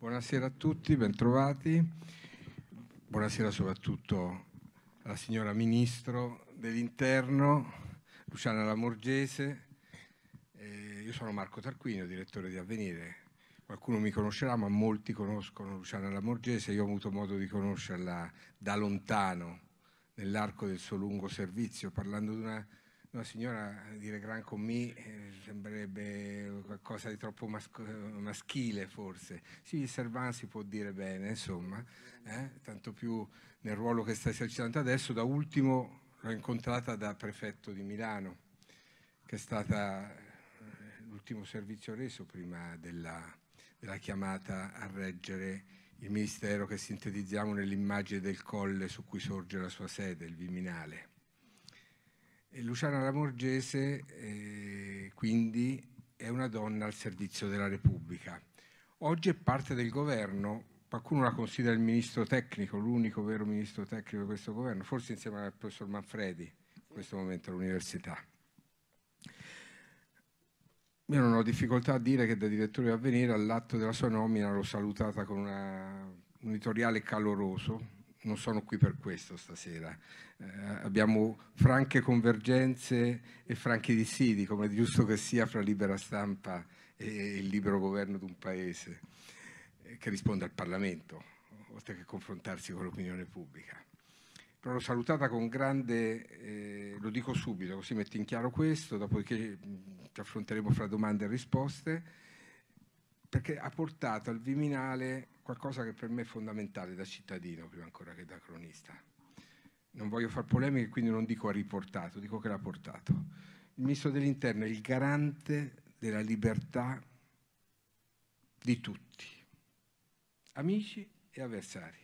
Buonasera a tutti, bentrovati. Buonasera soprattutto alla signora Ministro dell'Interno, Luciana Lamorgese. Eh, io sono Marco Tarquinio, direttore di Avvenire. Qualcuno mi conoscerà, ma molti conoscono Luciana Lamorgese. Io ho avuto modo di conoscerla da lontano, nell'arco del suo lungo servizio, parlando di una una signora eh, dire gran con me eh, sembrerebbe qualcosa di troppo masco, maschile forse. Sì, Servan si può dire bene, insomma, eh? tanto più nel ruolo che sta esercitando adesso. Da ultimo l'ho incontrata da prefetto di Milano, che è stata eh, l'ultimo servizio reso prima della, della chiamata a reggere il ministero che sintetizziamo nell'immagine del colle su cui sorge la sua sede, il Viminale. Luciana Lamorgese eh, quindi è una donna al servizio della Repubblica. Oggi è parte del governo, qualcuno la considera il ministro tecnico, l'unico vero ministro tecnico di questo governo, forse insieme al professor Manfredi, in questo momento all'università. Io non ho difficoltà a dire che da direttore di avvenire all'atto della sua nomina l'ho salutata con una, un editoriale caloroso, non sono qui per questo stasera. Eh, abbiamo franche convergenze e franchi dissidi, come è giusto che sia fra libera stampa e il libero governo di un paese, eh, che risponde al Parlamento, oltre che confrontarsi con l'opinione pubblica. Però l'ho salutata con grande, eh, lo dico subito, così metto in chiaro questo, dopodiché mm, ci affronteremo fra domande e risposte perché ha portato al Viminale qualcosa che per me è fondamentale da cittadino, prima ancora che da cronista. Non voglio far polemiche, quindi non dico ha riportato, dico che l'ha portato. Il ministro dell'Interno è il garante della libertà di tutti, amici e avversari.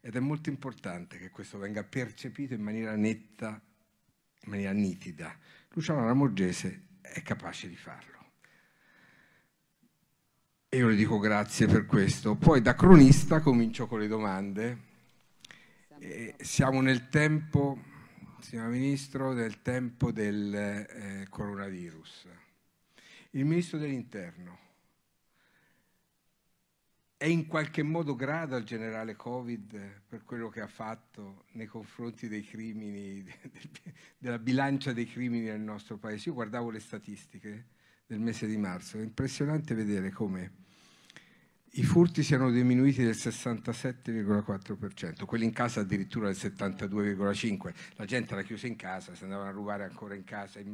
Ed è molto importante che questo venga percepito in maniera netta, in maniera nitida. Luciano Ramorgese è capace di farlo e io le dico grazie per questo. Poi da cronista comincio con le domande. Eh, siamo nel tempo, signor Ministro, nel tempo del eh, coronavirus. Il Ministro dell'Interno è in qualche modo grado al generale Covid eh, per quello che ha fatto nei confronti dei crimini, della bilancia dei crimini nel nostro Paese. Io guardavo le statistiche del mese di marzo. È impressionante vedere come i furti siano diminuiti del 67,4%, quelli in casa addirittura del 72,5%, la gente era chiusa in casa, se andavano a rubare ancora in casa eh,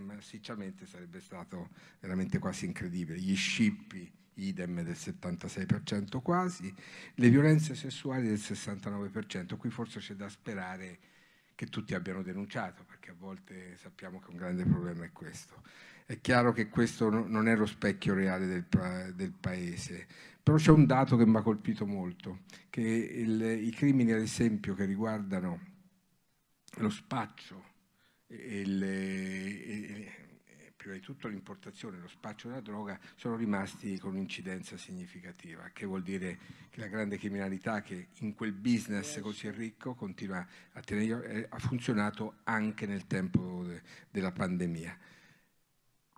massicciamente sarebbe stato veramente quasi incredibile, gli scippi idem del 76% quasi, le violenze sessuali del 69%, qui forse c'è da sperare che tutti abbiano denunciato, perché a volte sappiamo che un grande problema è questo è chiaro che questo non è lo specchio reale del, del paese. Però c'è un dato che mi ha colpito molto, che il, i crimini ad esempio che riguardano lo spaccio, e, il, prima di tutto l'importazione, lo spaccio della droga, sono rimasti con un'incidenza significativa, che vuol dire che la grande criminalità che in quel business così ricco continua a tenere, eh, ha funzionato anche nel tempo de, della pandemia.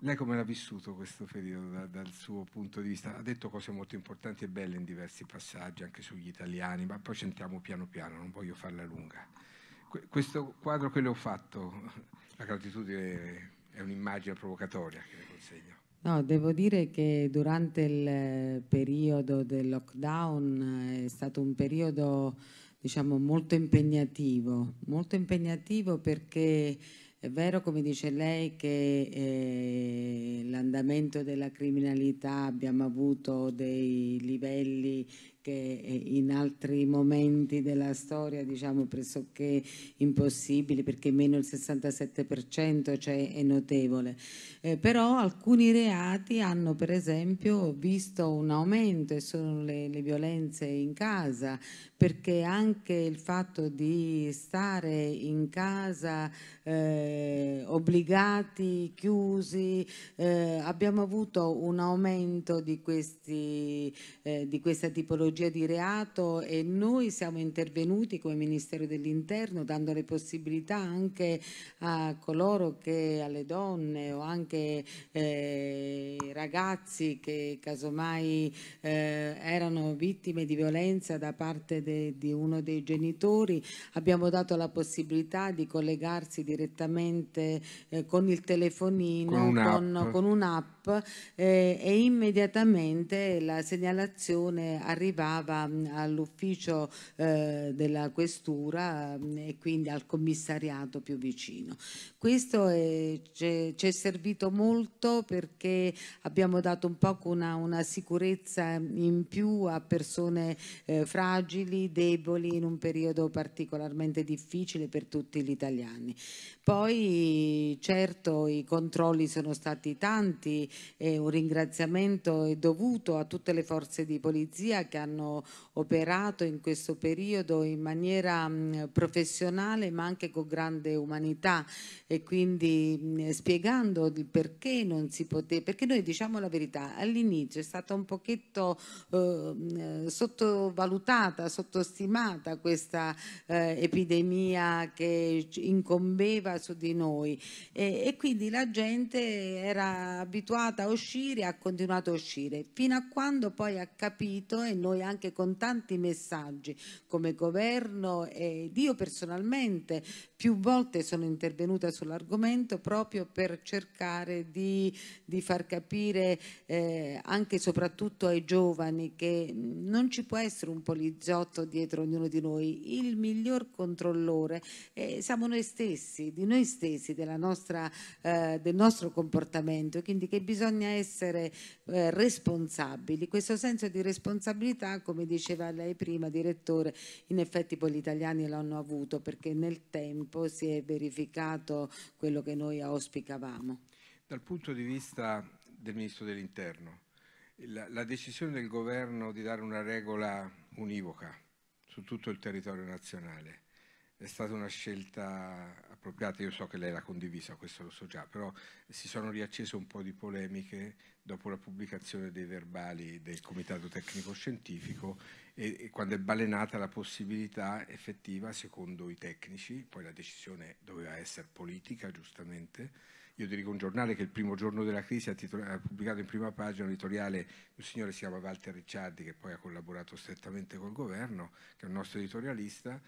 Lei come l'ha vissuto questo periodo da, dal suo punto di vista? Ha detto cose molto importanti e belle in diversi passaggi, anche sugli italiani, ma poi ci entriamo piano piano, non voglio farla lunga. Que questo quadro che le ho fatto, la gratitudine è un'immagine provocatoria che le consegno. No, devo dire che durante il periodo del lockdown è stato un periodo diciamo molto impegnativo, molto impegnativo perché è vero, come dice lei, che eh, l'andamento della criminalità abbiamo avuto dei livelli che eh, in altri momenti della storia diciamo pressoché impossibili perché meno il 67% cioè, è notevole eh, però alcuni reati hanno per esempio visto un aumento e sono le, le violenze in casa perché anche il fatto di stare in casa eh, obbligati, chiusi, eh, abbiamo avuto un aumento di, questi, eh, di questa tipologia di reato e noi siamo intervenuti come Ministero dell'Interno dando le possibilità anche a coloro che, alle donne o anche ai eh, ragazzi che casomai eh, erano vittime di violenza da parte de, di uno dei genitori, abbiamo dato la possibilità di collegarsi direttamente eh, con il telefonino, con un'app, con, eh, e immediatamente la segnalazione arrivava mm, all'ufficio eh, della questura mm, e quindi al commissariato più vicino. Questo eh, ci è servito molto perché abbiamo dato un po' una, una sicurezza in più a persone eh, fragili deboli, in un periodo particolarmente difficile per tutti gli italiani. Poi certo i controlli sono stati tanti e un ringraziamento è dovuto a tutte le forze di polizia che hanno operato in questo periodo in maniera mm, professionale ma anche con grande umanità e quindi mm, spiegando il perché non si poteva, perché noi diciamo la verità, all'inizio è stata un pochetto eh, mm, sottovalutata, sottostimata questa eh, epidemia che incombeva su di noi e, e quindi la gente era abituata a uscire e ha continuato a uscire fino a quando poi ha capito e noi anche con tanti messaggi come governo ed io personalmente più volte sono intervenuta sull'argomento proprio per cercare di, di far capire eh, anche e soprattutto ai giovani che non ci può essere un poliziotto dietro ognuno di noi, il miglior controllore eh, siamo noi stessi, di noi stessi, nostra, eh, del nostro comportamento, quindi che bisogna essere eh, responsabili. Questo senso di responsabilità, come diceva lei prima, direttore, in effetti poi gli italiani l'hanno avuto perché nel tempo si è verificato quello che noi auspicavamo. Dal punto di vista del Ministro dell'Interno, la, la decisione del governo di dare una regola univoca su tutto il territorio nazionale è stata una scelta appropriata, io so che lei l'ha condivisa, questo lo so già, però si sono riaccese un po' di polemiche dopo la pubblicazione dei verbali del Comitato Tecnico Scientifico e, e quando è balenata la possibilità effettiva, secondo i tecnici, poi la decisione doveva essere politica, giustamente, io dirigo un giornale che il primo giorno della crisi ha, ha pubblicato in prima pagina un editoriale di un signore si chiama Walter Ricciardi che poi ha collaborato strettamente col governo, che è un nostro editorialista,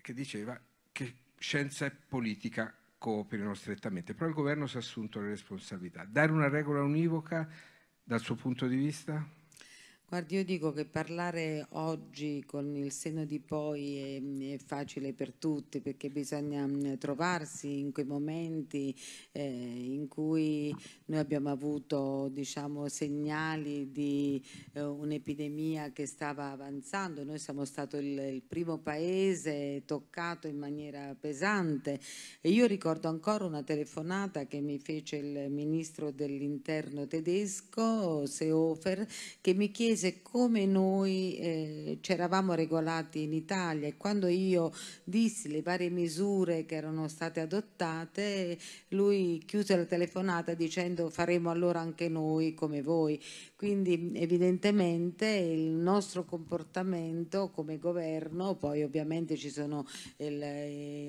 che diceva che scienza e politica cooperino strettamente, però il governo si è assunto le responsabilità. Dare una regola univoca dal suo punto di vista? Guardi, io dico che parlare oggi con il seno di poi è, è facile per tutti perché bisogna mm, trovarsi in quei momenti eh, in cui noi abbiamo avuto diciamo, segnali di eh, un'epidemia che stava avanzando. Noi siamo stato il, il, primo paese toccato in maniera pesante e io ricordo ancora una telefonata che mi fece il ministro dell'interno tedesco, Seehofer, che mi chiese paese come noi eh, ci eravamo regolati in Italia e quando io dissi le varie misure che erano state adottate, lui chiuse la telefonata dicendo faremo allora anche noi come voi. Quindi evidentemente il nostro comportamento come governo, poi ovviamente ci sono il,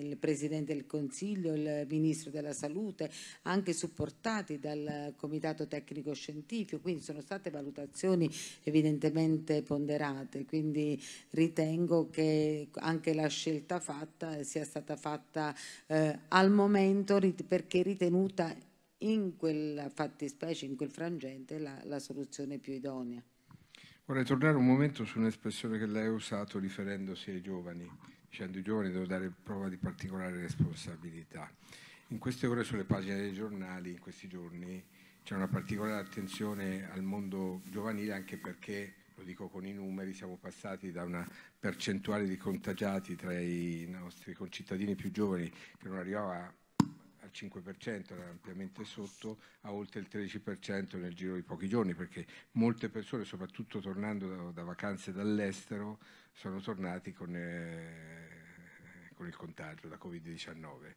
il Presidente del Consiglio, il Ministro della Salute, anche supportati dal Comitato Tecnico Scientifico, quindi sono state valutazioni evidentemente evidentemente ponderate, quindi ritengo che anche la scelta fatta sia stata fatta eh, al momento perché ritenuta in quella fattispecie, in quel frangente, la, la soluzione più idonea. Vorrei tornare un momento su un'espressione che lei ha usato riferendosi ai giovani, dicendo i giovani devono dare prova di particolare responsabilità. In queste ore sulle pagine dei giornali, in questi giorni, c'è una particolare attenzione al mondo giovanile anche perché, lo dico con i numeri, siamo passati da una percentuale di contagiati tra i nostri concittadini più giovani che non arrivava al 5%, era ampiamente sotto, a oltre il 13% nel giro di pochi giorni, perché molte persone, soprattutto tornando da, da vacanze dall'estero, sono tornati con, eh, con il contagio da Covid-19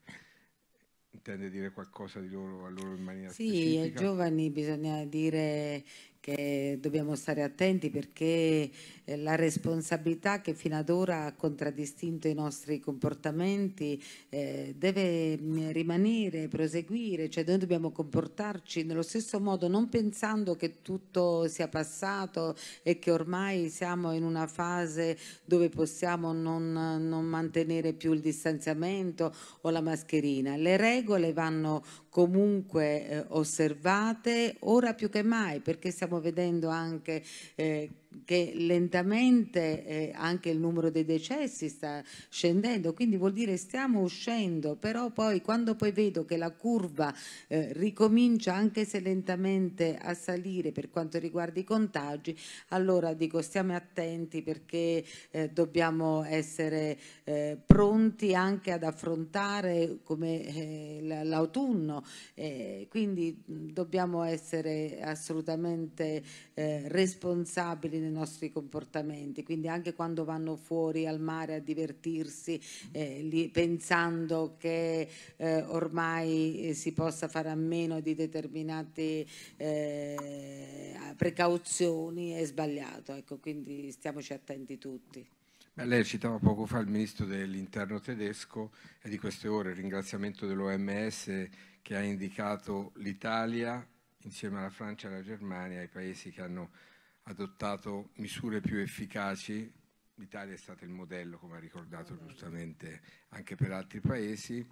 intende dire qualcosa di loro a loro in maniera sì, specifica? Sì, ai giovani bisogna dire che dobbiamo stare attenti perché eh, la responsabilità che fino ad ora ha contraddistinto i nostri comportamenti eh, deve mm, rimanere, proseguire, cioè noi dobbiamo comportarci nello stesso modo, non pensando che tutto sia passato e che ormai siamo in una fase dove possiamo non, non mantenere più il distanziamento o la mascherina. Le regole vanno comunque eh, osservate ora più che mai perché stiamo vedendo anche eh, che lentamente eh, anche il numero dei decessi sta scendendo, quindi vuol dire stiamo uscendo, però poi quando poi vedo che la curva eh, ricomincia anche se lentamente a salire per quanto riguarda i contagi, allora dico stiamo attenti perché eh, dobbiamo essere eh, pronti anche ad affrontare eh, l'autunno, eh, quindi mm, dobbiamo essere assolutamente responsabili nei nostri comportamenti, quindi anche quando vanno fuori al mare a divertirsi, eh, lì, pensando che eh, ormai eh, si possa fare a meno di determinate eh, precauzioni è sbagliato, ecco, quindi stiamoci attenti tutti. Beh, lei citava poco fa il ministro dell'interno tedesco e di queste ore il ringraziamento dell'OMS che ha indicato l'Italia insieme alla Francia e alla Germania, i paesi che hanno adottato misure più efficaci, l'Italia è stato il modello, come ha ricordato giustamente, anche per altri paesi.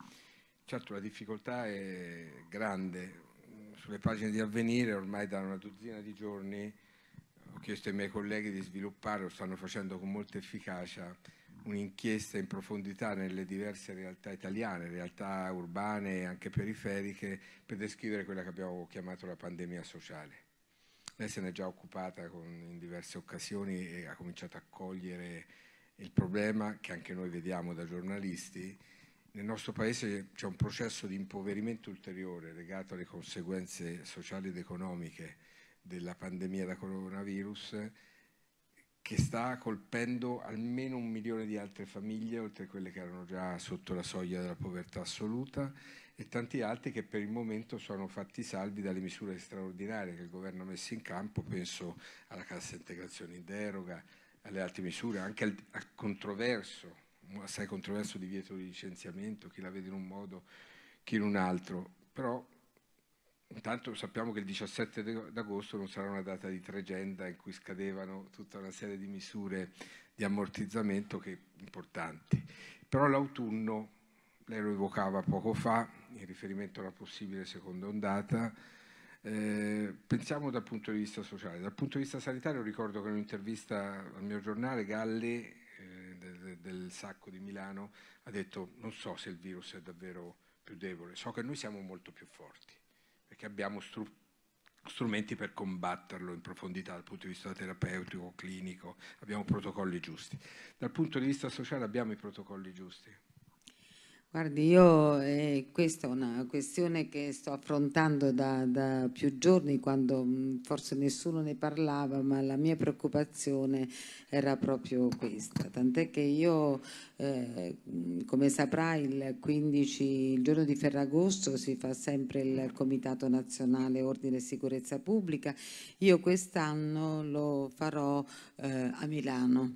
Certo la difficoltà è grande, sulle pagine di avvenire ormai da una dozzina di giorni ho chiesto ai miei colleghi di sviluppare, lo stanno facendo con molta efficacia, un'inchiesta in profondità nelle diverse realtà italiane, realtà urbane e anche periferiche, per descrivere quella che abbiamo chiamato la pandemia sociale. Lei se ne è già occupata con, in diverse occasioni e ha cominciato a cogliere il problema che anche noi vediamo da giornalisti. Nel nostro paese c'è un processo di impoverimento ulteriore legato alle conseguenze sociali ed economiche della pandemia da coronavirus che sta colpendo almeno un milione di altre famiglie oltre a quelle che erano già sotto la soglia della povertà assoluta e tanti altri che per il momento sono fatti salvi dalle misure straordinarie che il governo ha messo in campo, penso alla cassa integrazione in deroga, alle altre misure, anche al, al controverso, assai controverso divieto di licenziamento, chi la vede in un modo, chi in un altro, però Intanto sappiamo che il 17 d'agosto non sarà una data di tregenda in cui scadevano tutta una serie di misure di ammortizzamento che, importanti. Però l'autunno lei lo evocava poco fa in riferimento alla possibile seconda ondata. Eh, pensiamo dal punto di vista sociale. Dal punto di vista sanitario ricordo che in un'intervista al mio giornale Galli eh, del, del, Sacco di Milano ha detto non so se il virus è davvero più debole, so che noi siamo molto più forti perché abbiamo stru strumenti per combatterlo in profondità dal punto di vista terapeutico, clinico, abbiamo protocolli giusti. Dal punto di vista sociale abbiamo i protocolli giusti, Guardi, io eh, questa è una questione che sto affrontando da, da più giorni, quando mh, mm, forse nessuno ne parlava, ma la mia preoccupazione era proprio questa. Tant'è che io, eh, mm, come saprà, il 15, il giorno di Ferragosto, si fa sempre il Comitato Nazionale Ordine e Sicurezza Pubblica. Io quest'anno lo farò eh, a Milano.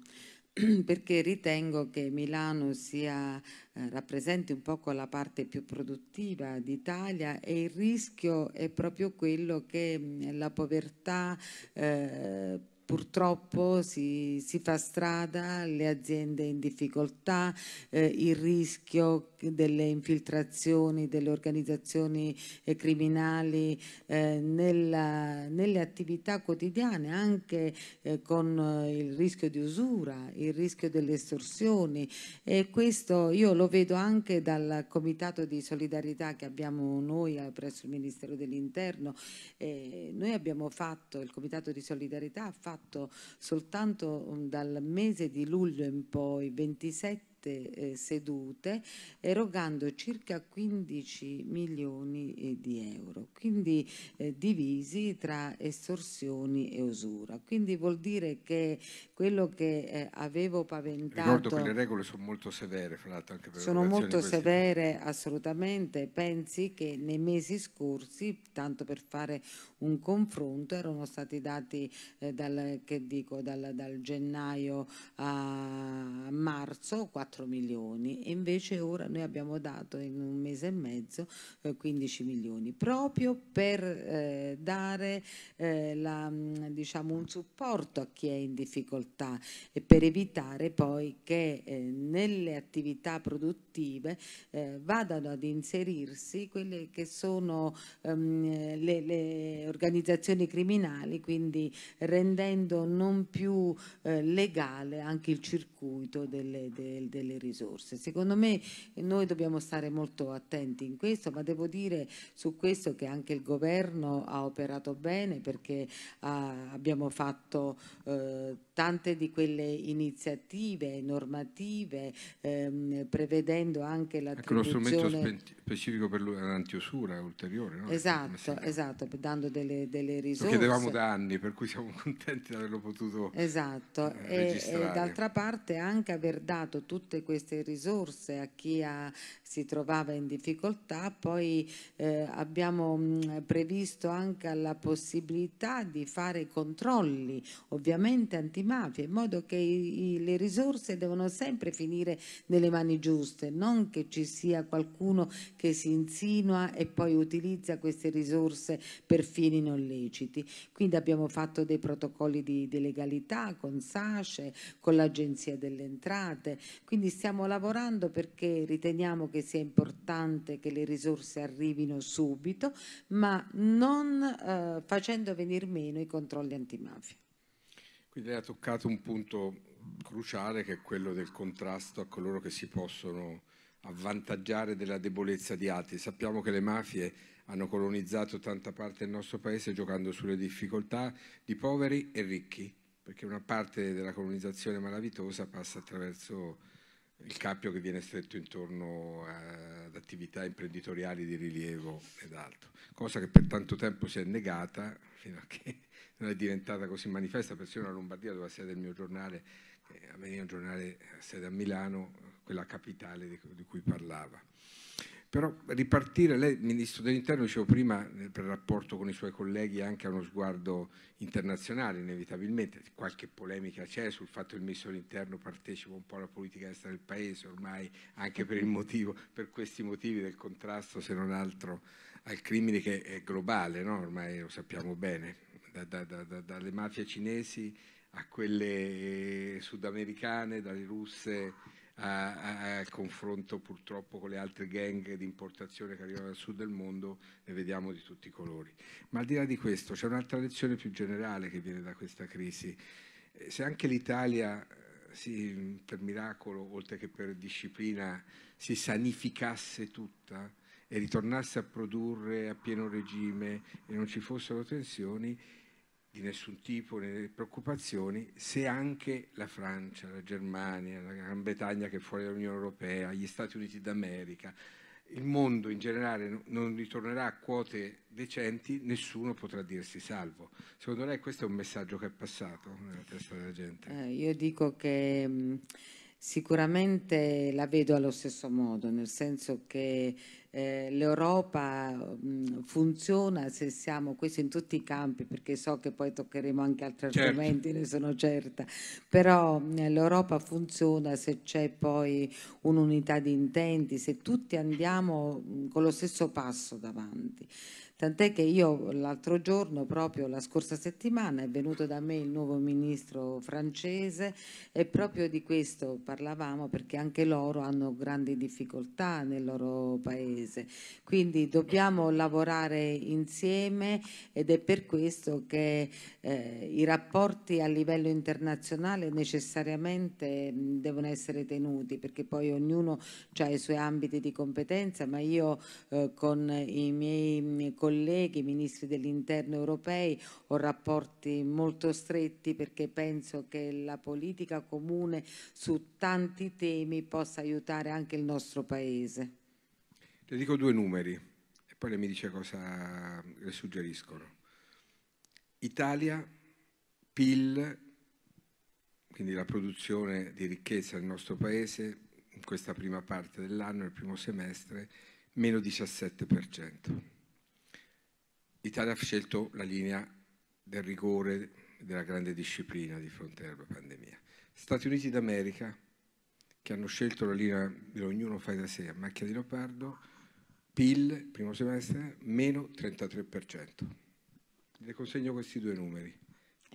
perché ritengo che Milano sia, eh, rappresenti un po' la parte più produttiva d'Italia e il rischio è proprio quello che mh, mm, la povertà eh, purtroppo si, si, fa strada, le aziende in difficoltà, eh, il rischio delle infiltrazioni delle organizzazioni eh, criminali eh, nella, nelle attività quotidiane, anche eh, con eh, il rischio di usura, il rischio delle estorsioni e questo io lo vedo anche dal comitato di solidarietà che abbiamo noi presso il Ministero dell'Interno. noi abbiamo fatto, il comitato di solidarietà ha fatto fatto soltanto dal mese di luglio in poi 27 queste eh, sedute erogando circa 15 milioni eh, di euro, quindi eh, divisi tra estorsioni e usura. Quindi vuol dire che quello che eh, avevo paventato... Ricordo che le regole sono molto severe, fra l'altro anche per Sono molto severe, assolutamente. Pensi che nei mesi scorsi, tanto per fare un confronto, erano stati dati dal, che dico, dal, dal gennaio a marzo 4 4 milioni e invece ora noi abbiamo dato in un mese e mezzo eh, 15 milioni proprio per eh, dare eh, la, mm, diciamo, un supporto a chi è in difficoltà e per evitare poi che eh, nelle attività produttive produttive eh, vadano ad inserirsi quelle che sono ehm, le, le, organizzazioni criminali, quindi rendendo non più eh, legale anche il circuito delle, de, delle risorse. Secondo me noi dobbiamo stare molto attenti in questo, ma devo dire su questo che anche il governo ha operato bene perché ha, ah, abbiamo fatto eh, tante di quelle iniziative normative ehm, prevedendo prevedendo anche l'attribuzione... Ecco, lo strumento specifico per l'antiusura ulteriore, no? Esatto, esatto, dando delle, delle, risorse. Lo chiedevamo da anni, per cui siamo contenti di averlo potuto Esatto, eh, e, e d'altra parte anche aver dato tutte queste risorse a chi ha, si trovava in difficoltà, poi eh, abbiamo mh, previsto anche la possibilità di fare controlli, ovviamente antimafia, in modo che i, i, le risorse devono sempre finire nelle mani giuste, non che ci sia qualcuno che si insinua e poi utilizza queste risorse per fini non leciti. Quindi abbiamo fatto dei protocolli di, di legalità con SACE, con l'Agenzia delle Entrate, quindi stiamo lavorando perché riteniamo che sia importante che le risorse arrivino subito, ma non eh, facendo venire meno i controlli antimafia. Quindi lei ha toccato un punto cruciale che è quello del contrasto a coloro che si possono avvantaggiare della debolezza di altri. Sappiamo che le mafie hanno colonizzato tanta parte del nostro paese giocando sulle difficoltà di poveri e ricchi, perché una parte della colonizzazione malavitosa passa attraverso il cappio che viene stretto intorno eh, ad attività imprenditoriali di rilievo ed altro, cosa che per tanto tempo si è negata fino a che non è diventata così manifesta, persino la Lombardia dove ha sede il mio giornale, a me è un giornale a sede a Milano, quella capitale di, cui parlava. Però ripartire, lei Ministro dell'Interno dicevo prima nel rapporto con i suoi colleghi anche a uno sguardo internazionale inevitabilmente, qualche polemica c'è sul fatto che il Ministro dell'Interno partecipa un po' alla politica estera del Paese ormai anche per, motivo, per questi motivi del contrasto se non altro al crimine che è globale, no? ormai lo sappiamo bene, da, da, da, dalle mafie cinesi a quelle eh, sudamericane, dalle russe a, a, al confronto purtroppo con le altre gang di importazione che arrivano dal sud del mondo, ne vediamo di tutti i colori. Ma al di là di questo c'è un'altra lezione più generale che viene da questa crisi. Eh, se anche l'Italia eh, sì, per miracolo, oltre che per disciplina, si sanificasse tutta e ritornasse a produrre a pieno regime e non ci fossero tensioni, di nessun tipo, né preoccupazioni, se anche la Francia, la Germania, la Gran Bretagna che è fuori dall'Unione Europea, gli Stati Uniti d'America, il mondo in generale non ritornerà a quote decenti, nessuno potrà dirsi salvo. Secondo lei questo è un messaggio che è passato nella testa della gente? Eh, io dico che mh, sicuramente la vedo allo stesso modo, nel senso che eh, l'Europa mm, funziona se siamo, questo in tutti i campi, perché so che poi toccheremo anche altri certo. argomenti, ne sono certa, però mm, l'Europa funziona se c'è poi un'unità di intenti, se tutti andiamo mm, con lo stesso passo davanti. Tant'è che io l'altro giorno, proprio la scorsa settimana, è venuto da me il nuovo ministro francese e proprio di questo parlavamo perché anche loro hanno grandi difficoltà nel loro paese. Quindi dobbiamo lavorare insieme ed è per questo che eh, i rapporti a livello internazionale necessariamente mh, mm, devono essere tenuti perché poi ognuno ha i suoi ambiti di competenza, ma io eh, con i miei colleghi mm, colleghi, ministri dell'interno europei, ho rapporti molto stretti perché penso che la politica comune su tanti temi possa aiutare anche il nostro Paese. Le dico due numeri e poi lei mi dice cosa le suggeriscono. Italia, PIL, quindi la produzione di ricchezza del nostro Paese, in questa prima parte dell'anno, nel primo semestre, meno 17% l'Italia ha scelto la linea del rigore e della grande disciplina di fronte alla pandemia. Stati Uniti d'America, che hanno scelto la linea dell'ognuno fa da sé a macchia di leopardo, PIL, primo semestre, meno 33%. Le consegno questi due numeri.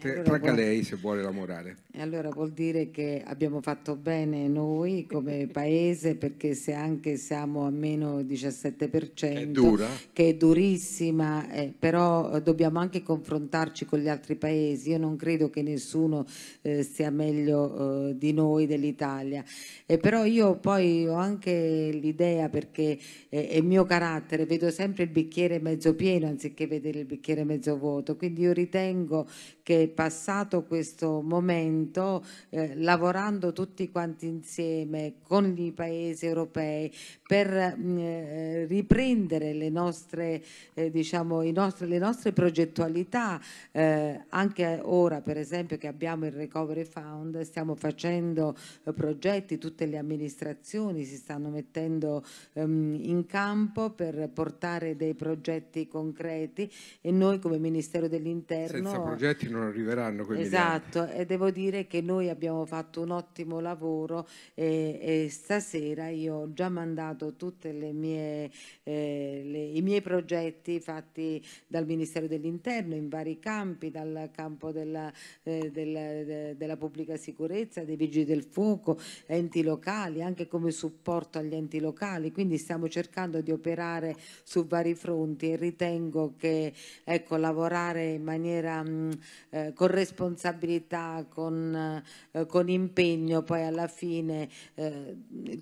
Allora Tragga lei se vuole la morale. E allora vuol dire che abbiamo fatto bene noi come paese perché se anche siamo a meno 17%, che è dura, che è durissima, eh, però dobbiamo anche confrontarci con gli altri paesi. Io non credo che nessuno eh, sia meglio eh, di noi, dell'Italia. E eh, però io poi ho anche l'idea perché eh, è il mio carattere, vedo sempre il bicchiere mezzo pieno anziché vedere il bicchiere mezzo vuoto. Quindi io ritengo che è passato questo momento, eh, lavorando tutti quanti insieme con i paesi europei per mm, eh, riprendere le nostre, eh, diciamo, nostri, le nostre progettualità, eh, anche ora per esempio che abbiamo il Recovery Fund, stiamo facendo eh, progetti, tutte le amministrazioni si stanno mettendo ehm, in campo per portare dei progetti concreti e noi come Ministero dell'Interno... Senza progetti non arriveranno quei esatto, miliardi. e devo dire che noi abbiamo fatto un ottimo lavoro e, e stasera io ho già mandato tutti eh, i miei progetti fatti dal Ministero dell'Interno in vari campi, dal campo della, eh, della, de, della pubblica sicurezza, dei vigili del fuoco, enti locali, anche come supporto agli enti locali, quindi stiamo cercando di operare su vari fronti e ritengo che ecco, lavorare in maniera mh, eh, con responsabilità, con, eh, con, impegno, poi alla fine eh,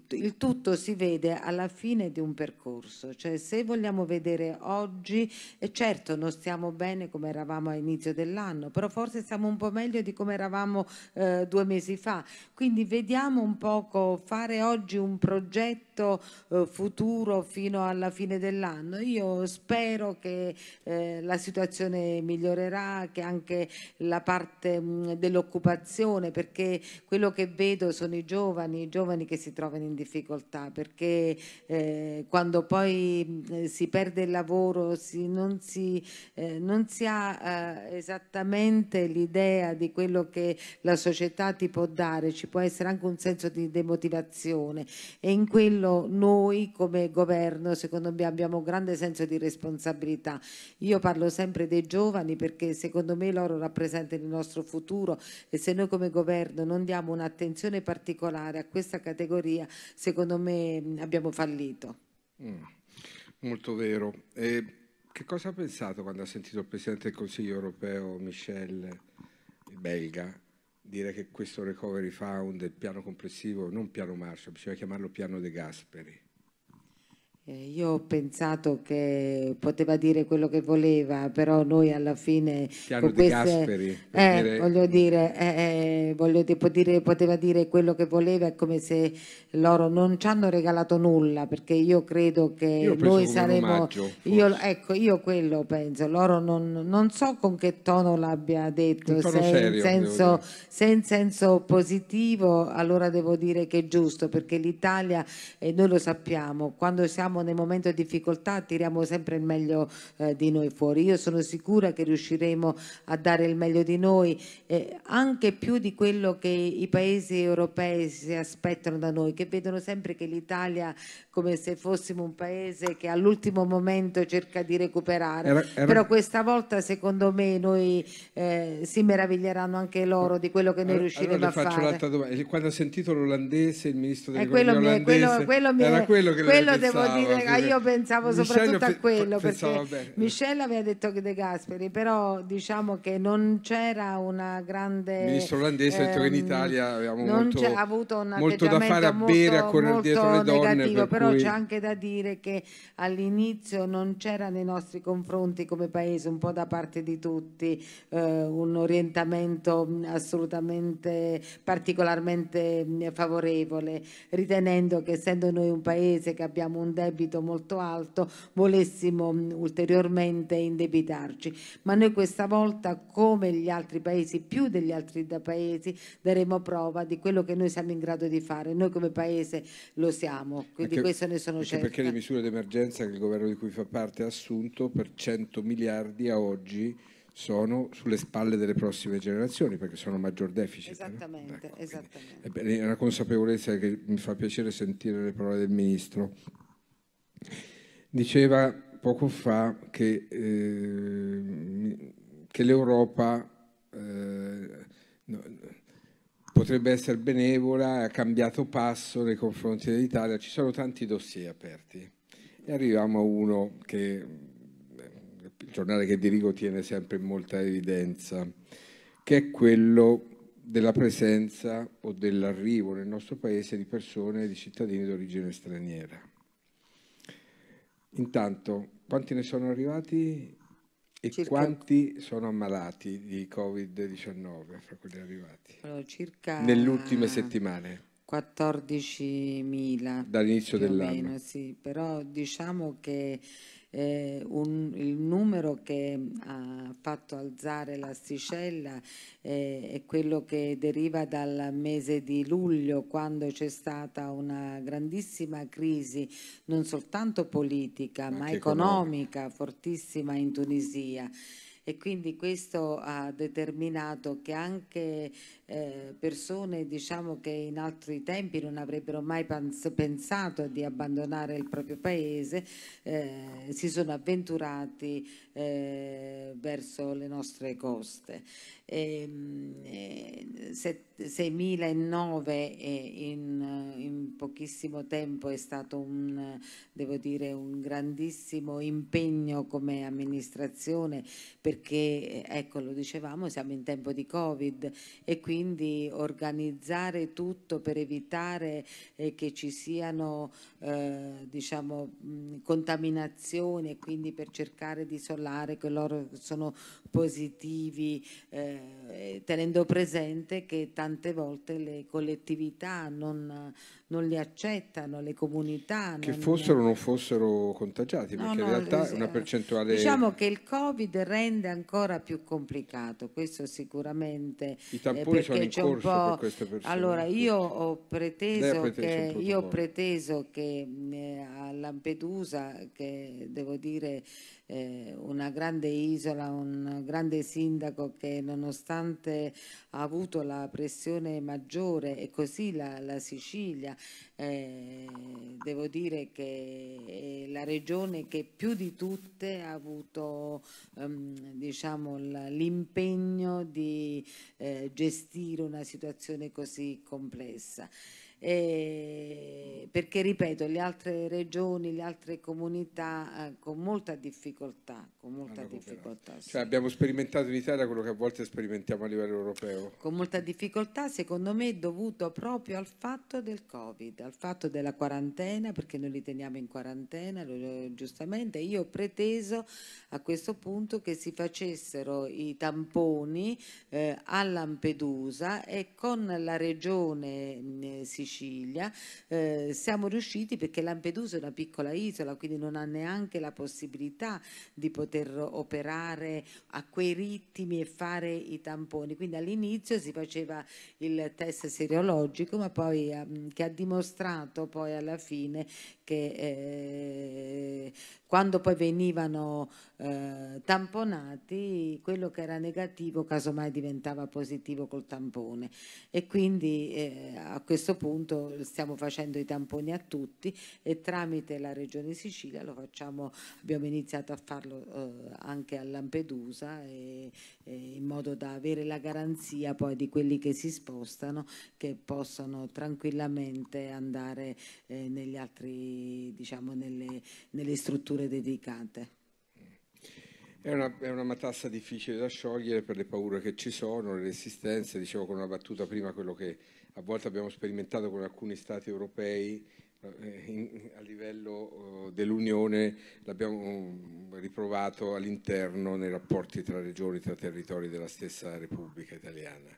il tutto si vede alla fine di un percorso, cioè se vogliamo vedere oggi, certo non stiamo bene come eravamo all'inizio dell'anno, però forse stiamo un po' meglio di come eravamo eh, due mesi fa, quindi vediamo un poco fare oggi un progetto eh, futuro fino alla fine dell'anno, io spero che eh, la situazione migliorerà, che anche la parte mm, dell'occupazione, perché quello che vedo sono i giovani, i giovani che si trovano in difficoltà, perché eh, quando poi eh, si perde il lavoro si, non, si, eh, non, si, ha eh, esattamente l'idea di quello che la società ti può dare, ci può essere anche un senso di demotivazione e in quello noi come governo secondo me abbiamo un grande senso di responsabilità. Io parlo sempre dei giovani perché secondo me loro rappresentano rappresenta il nostro futuro e se noi come governo non diamo un'attenzione particolare a questa categoria, secondo me mm, abbiamo fallito. Mm, molto vero. E che cosa ha pensato quando ha sentito il Presidente del Consiglio europeo Michel Belga dire che questo recovery fund, il piano complessivo, non piano Marshall, bisogna chiamarlo piano De Gasperi, eh, io ho pensato che poteva dire quello che voleva, però noi alla fine... Chiaro queste, Gasperi, eh, dire... Voglio dire, eh, eh voglio dire, poteva dire quello che voleva, è come se loro non ci hanno regalato nulla, perché io credo che io noi saremo... Omaggio, io, ecco, io quello penso, loro non, non so con che tono l'abbia detto, se serio, senso, se in senso positivo allora devo dire che è giusto, perché l'Italia, e noi lo sappiamo, quando siamo siamo nel momento di difficoltà tiriamo sempre il meglio eh, di noi fuori. Io sono sicura che riusciremo a dare il meglio di noi, eh, anche più di quello che i paesi europei si aspettano da noi, che vedono sempre che l'Italia come se fossimo un paese che all'ultimo momento cerca di recuperare. Era, era... Però questa volta secondo me noi eh, si meraviglieranno anche loro di quello che noi allora, riusciremo allora a fare. Allora faccio l'altra domanda. Quando ha sentito l'olandese, il ministro dell'economia quello olandese, quello, quello mi, era quello che quello devo dire raga, io pensavo soprattutto a quello perché Michelle aveva detto che De Gasperi, però diciamo che non c'era una grande. Il ministro olandese ha detto che in ehm, Italia avevamo molto, avuto un molto da fare a bere, a correre dietro le donne. Negativo, per però cui... c'è anche da dire che all'inizio non c'era nei nostri confronti come paese, un po' da parte di tutti, eh, un orientamento mm, assolutamente particolarmente mm, favorevole, ritenendo che essendo noi un paese che abbiamo un debito debito molto alto volessimo mm, ulteriormente indebitarci. Ma noi questa volta, come gli altri paesi, più degli altri paesi, daremo prova di quello che noi siamo in grado di fare. Noi come paese lo siamo, quindi anche, questo ne sono certo. Perché le misure d'emergenza che il governo di cui fa parte ha assunto per 100 miliardi a oggi sono sulle spalle delle prossime generazioni perché sono maggior deficit. Eh. Esattamente, no? ecco, esattamente. È una consapevolezza che mi fa piacere sentire le parole del Ministro. Diceva poco fa che, eh, che l'Europa eh, no, potrebbe essere benevola, ha cambiato passo nei confronti dell'Italia, ci sono tanti dossier aperti e arriviamo a uno che eh, il giornale che dirigo tiene sempre in molta evidenza, che è quello della presenza o dell'arrivo nel nostro paese di persone, di cittadini d'origine straniera. Intanto, quanti ne sono arrivati e circa... quanti sono ammalati di Covid-19 fra quelli arrivati? Allora, circa... Nelle ultime settimane? 14.000 dall'inizio dell'anno. Meno, sì, però diciamo che eh, un, il numero che ha fatto alzare l'asticella eh, è quello che deriva dal mese di luglio quando c'è stata una grandissima crisi non soltanto politica ma economica, economica fortissima in Tunisia e quindi questo ha determinato che anche eh, persone diciamo, che in altri tempi non avrebbero mai pensato di abbandonare il proprio paese eh, si sono avventurati eh, verso le nostre coste. 6.009 ehm, eh, eh, in, in, pochissimo tempo è stato un, devo dire, un grandissimo impegno come amministrazione perché, eh, ecco lo dicevamo, siamo in tempo di Covid e quindi quindi organizzare tutto per evitare eh, che ci siano eh, diciamo, mh, contaminazioni e quindi per cercare di isolare coloro che sono positivi, eh, tenendo presente che tante volte le collettività non non li accettano, le comunità. Che non fossero o non fossero contagiati, perché no, in realtà è una eh, percentuale... Diciamo che il Covid rende ancora più complicato, questo sicuramente. I eh, tamponi sono in corso per queste persone. Allora, io ho preteso, che, io ho preteso che, mm, eh, a Lampedusa, che devo dire eh, una grande isola, un grande sindaco che nonostante ha avuto la pressione maggiore e così la, la Sicilia, eh, devo dire che è eh, la regione che più di tutte ha avuto ehm, diciamo, l'impegno di eh, gestire una situazione così complessa eh, perché ripeto le altre regioni, le altre comunità eh, con molta difficoltà, con molta difficoltà sì. cioè abbiamo sperimentato in Italia quello che a volte sperimentiamo a livello europeo con molta difficoltà secondo me dovuto proprio al fatto del covid al fatto della quarantena perché noi li teniamo in quarantena giustamente io ho preteso a questo punto che si facessero i tamponi eh, a Lampedusa e con la regione eh, siciliana Sicilia, eh, siamo riusciti perché Lampedusa è una piccola isola, quindi non ha neanche la possibilità di poter operare a quei ritmi e fare i tamponi. Quindi all'inizio si faceva il test serologico, ma poi eh, che ha dimostrato poi alla fine che eh, quando poi venivano eh, tamponati quello che era negativo casomai diventava positivo col tampone e quindi eh, a questo punto stiamo facendo i tamponi a tutti e tramite la regione Sicilia lo facciamo, abbiamo iniziato a farlo eh, anche a Lampedusa e, e in modo da avere la garanzia poi di quelli che si spostano che possono tranquillamente andare eh, negli altri diciamo, nelle, nelle strutture dedicate. È una, è una, matassa difficile da sciogliere per le paure che ci sono, le resistenze, dicevo con una battuta prima quello che a volte abbiamo sperimentato con alcuni stati europei eh, in, a livello eh, dell'Unione, l'abbiamo riprovato all'interno nei rapporti tra regioni, tra territori della stessa Repubblica italiana.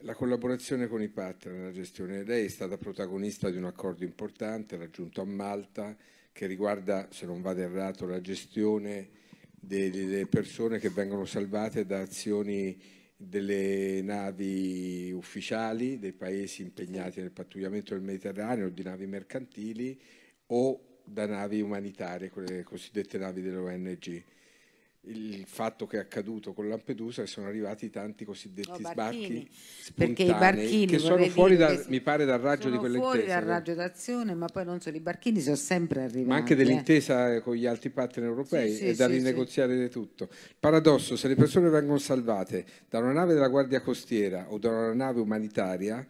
La collaborazione con i partner nella gestione lei è stata protagonista di un accordo importante raggiunto a Malta che riguarda, se non vado errato, la gestione delle persone che vengono salvate da azioni delle navi ufficiali dei paesi impegnati nel pattugliamento del Mediterraneo, di navi mercantili o da navi umanitarie, quelle cosiddette navi dell'ONG il fatto che è accaduto con Lampedusa e sono arrivati tanti cosiddetti no, barchini, sbarchi perché i barchini che sono fuori da, mi pare dal raggio di quell'intesa fuori dal raggio d'azione ma poi non solo i barchini sono sempre arrivati ma anche eh. dell'intesa eh. con gli altri partner europei sì, sì, e da sì, rinegoziare tutto paradosso se le persone vengono salvate da una nave della guardia costiera o da una nave umanitaria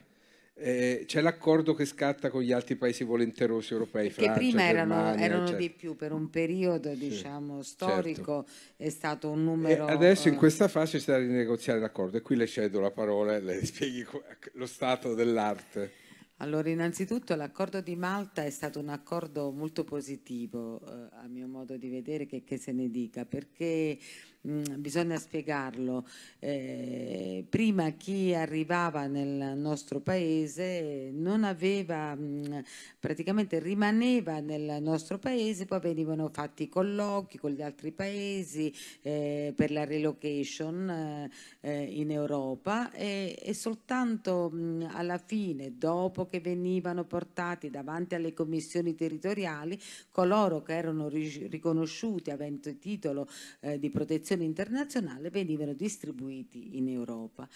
eh, c'è l'accordo che scatta con gli altri paesi volenterosi europei, Francia, che prima erano, Germania, erano di più per un periodo diciamo, certo. storico certo. è stato un numero e adesso in eh, questa fase si da rinegoziare l'accordo e qui le cedo la parola e le spieghi lo stato dell'arte allora innanzitutto l'accordo di Malta è stato un accordo molto positivo eh, a mio modo di vedere che, che se ne dica perché Mm, bisogna spiegarlo, eh, prima chi arrivava nel nostro paese non aveva, mh, mm, praticamente rimaneva nel nostro paese, poi venivano fatti colloqui con gli altri paesi eh, per la relocation eh, eh in Europa e, e soltanto mh, mm, alla fine, dopo che venivano portati davanti alle commissioni territoriali, coloro che erano riconosciuti avendo titolo eh, di protezione distribuzione internazionale venivano distribuiti in Europa.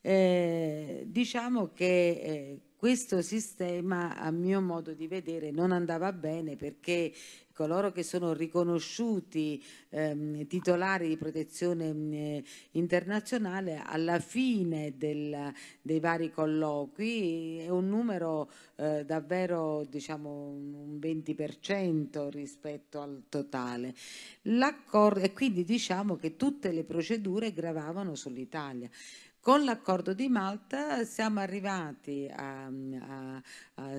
Eh, diciamo che eh, questo sistema a mio modo di vedere non andava bene perché coloro che sono riconosciuti ehm, titolari di protezione mh, mm, eh, internazionale alla fine del, dei vari colloqui è un numero eh, davvero diciamo un 20% rispetto al totale e quindi diciamo che tutte le procedure gravavano sull'Italia con l'accordo di Malta siamo arrivati a, a, a,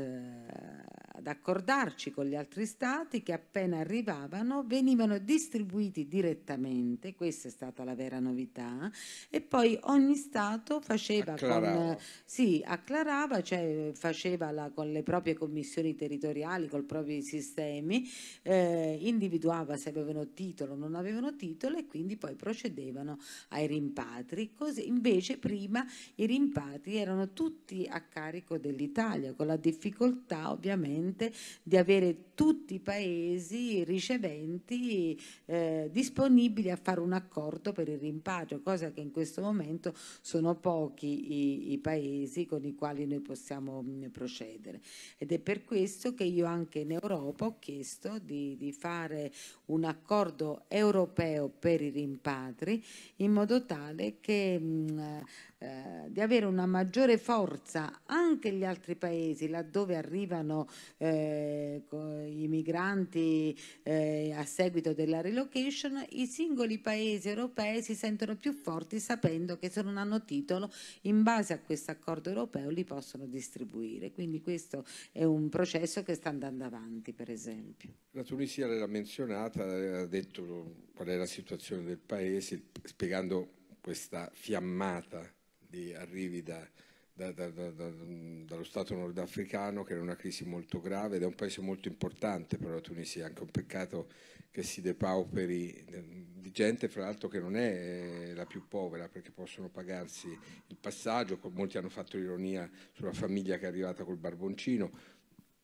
ad accordarci con gli altri stati che appena arrivavano venivano distribuiti direttamente, questa è stata la vera novità, e poi ogni stato faceva, acclarava. Con, sì, acclarava cioè faceva la, con le proprie commissioni territoriali, con i propri sistemi, eh, individuava se avevano titolo o non avevano titolo e quindi poi procedevano ai rimpatri. Così, invece invece prima i rimpatri erano tutti a carico dell'Italia, con la difficoltà ovviamente di avere tutti i paesi riceventi eh, disponibili a fare un accordo per il rimpatrio, cosa che in questo momento sono pochi i, i paesi con i quali noi possiamo mh, mm, procedere. Ed è per questo che io anche in Europa ho chiesto di, di fare un accordo europeo per i rimpatri in modo tale che mh, mm, eh, di avere una maggiore forza anche gli altri paesi laddove arrivano eh, i migranti eh, a seguito della relocation, i singoli paesi europei si sentono più forti sapendo che se non hanno titolo in base a questo accordo europeo li possono distribuire. Quindi questo è un processo che sta andando avanti per esempio. La Tunisia l'era menzionata, ha detto qual è la situazione del paese, spiegando questa fiammata di arrivi da, da, da, dallo Stato nordafricano che era una crisi molto grave ed è un paese molto importante per la Tunisia, anche un peccato che si depauperi ehm, di gente fra l'altro che non è eh, la più povera perché possono pagarsi il passaggio, molti hanno fatto ironia sulla famiglia che è arrivata col barboncino,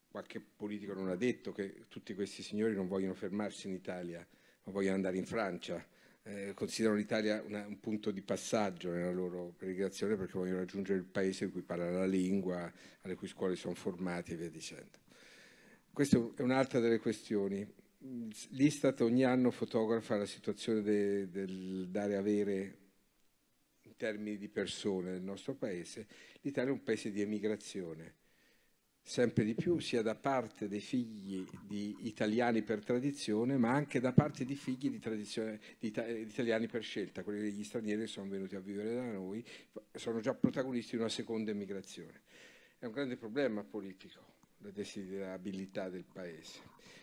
qualche politico non ha detto che tutti questi signori non vogliono fermarsi in Italia ma vogliono andare in Francia eh, considerano l'Italia una, un punto di passaggio nella loro peregrinazione perché vogliono raggiungere il paese in cui parlano la lingua, alle cui scuole sono formati e via dicendo. Questa è un'altra delle questioni. L'Istat ogni anno fotografa la situazione de, del dare avere in termini di persone nel nostro paese. L'Italia è un paese di emigrazione sempre di più sia da parte dei figli di italiani per tradizione, ma anche da parte di figli di, di, di italiani per scelta, quelli degli stranieri che sono venuti a vivere da noi, sono già protagonisti di una seconda immigrazione. È un grande problema politico la desiderabilità del paese.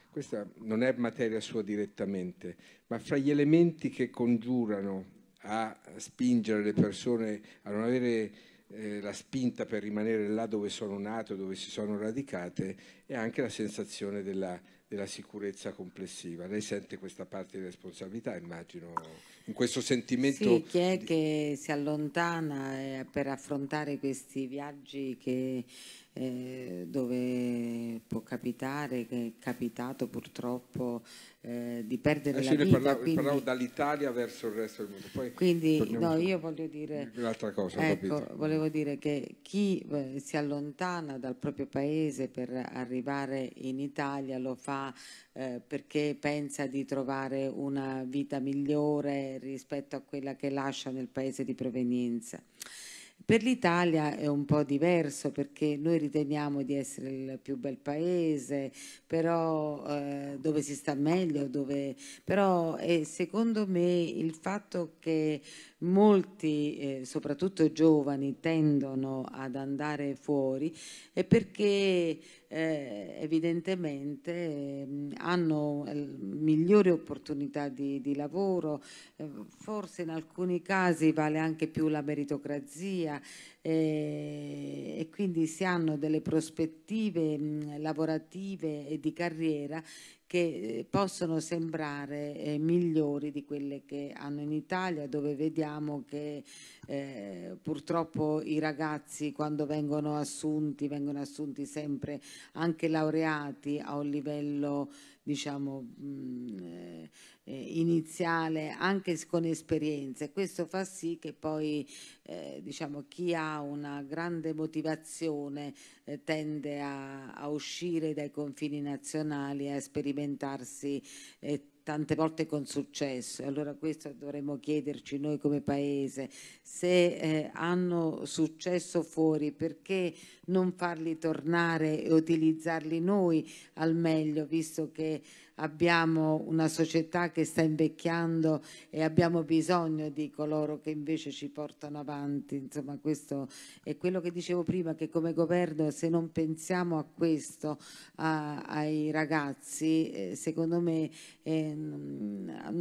Questa non è materia sua direttamente, ma fra gli elementi che congiurano a spingere le persone a non avere eh, la spinta per rimanere là dove sono nato, dove si sono radicate e anche la sensazione della, della sicurezza complessiva. Lei sente questa parte di responsabilità, immagino, in questo sentimento. Sì, chi è di... che si allontana eh, per affrontare questi viaggi che eh, dove può capitare, che è capitato purtroppo eh, di perdere Adesso eh la vita. Parlavo, quindi... parlavo dall'Italia verso il resto del mondo. Poi quindi no, io voglio dire, cosa, ecco, volevo dire che chi eh, si allontana dal proprio paese per arrivare in Italia lo fa eh, perché pensa di trovare una vita migliore rispetto a quella che lascia nel paese di provenienza. Per l'Italia è un po' diverso perché noi riteniamo di essere il più bel paese, però eh, dove si sta meglio, dove... però eh, secondo me il fatto che molti, eh, soprattutto giovani, tendono ad andare fuori è perché eh, evidentemente mm, eh, hanno migliori opportunità di, di lavoro, eh, forse in alcuni casi vale anche più la meritocrazia, eh, e quindi si hanno delle prospettive mh, mm, lavorative e di carriera che eh, possono sembrare eh, migliori di quelle che hanno in Italia dove vediamo che eh, purtroppo i ragazzi quando vengono assunti vengono assunti sempre anche laureati a un livello diciamo mh, mm, eh, eh, iniziale anche con esperienze. Questo fa sì che poi eh, diciamo, chi ha una grande motivazione eh, tende a, a, uscire dai confini nazionali, a sperimentarsi eh, tante volte con successo. Allora questo dovremmo chiederci noi come Paese, se eh, hanno successo fuori, perché non farli tornare e utilizzarli noi al meglio, visto che abbiamo una società che sta invecchiando e abbiamo bisogno di coloro che invece ci portano avanti. Insomma, questo è quello che dicevo prima, che come governo se non pensiamo a questo, a, ai ragazzi, eh, secondo me eh,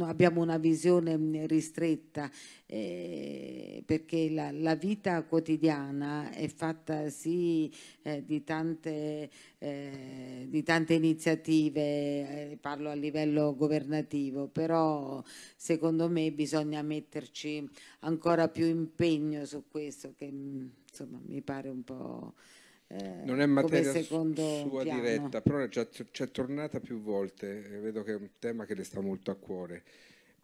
abbiamo una visione mm, ristretta eh, perché la, la, vita quotidiana è fatta sì eh, di, tante, eh, di, tante, iniziative, eh, parlo a livello governativo, però secondo me bisogna metterci ancora più impegno su questo che insomma, mi pare un po'... Eh, non è materia sua piano. diretta, però è già, tornata più volte, eh, vedo che è un tema che le sta molto a cuore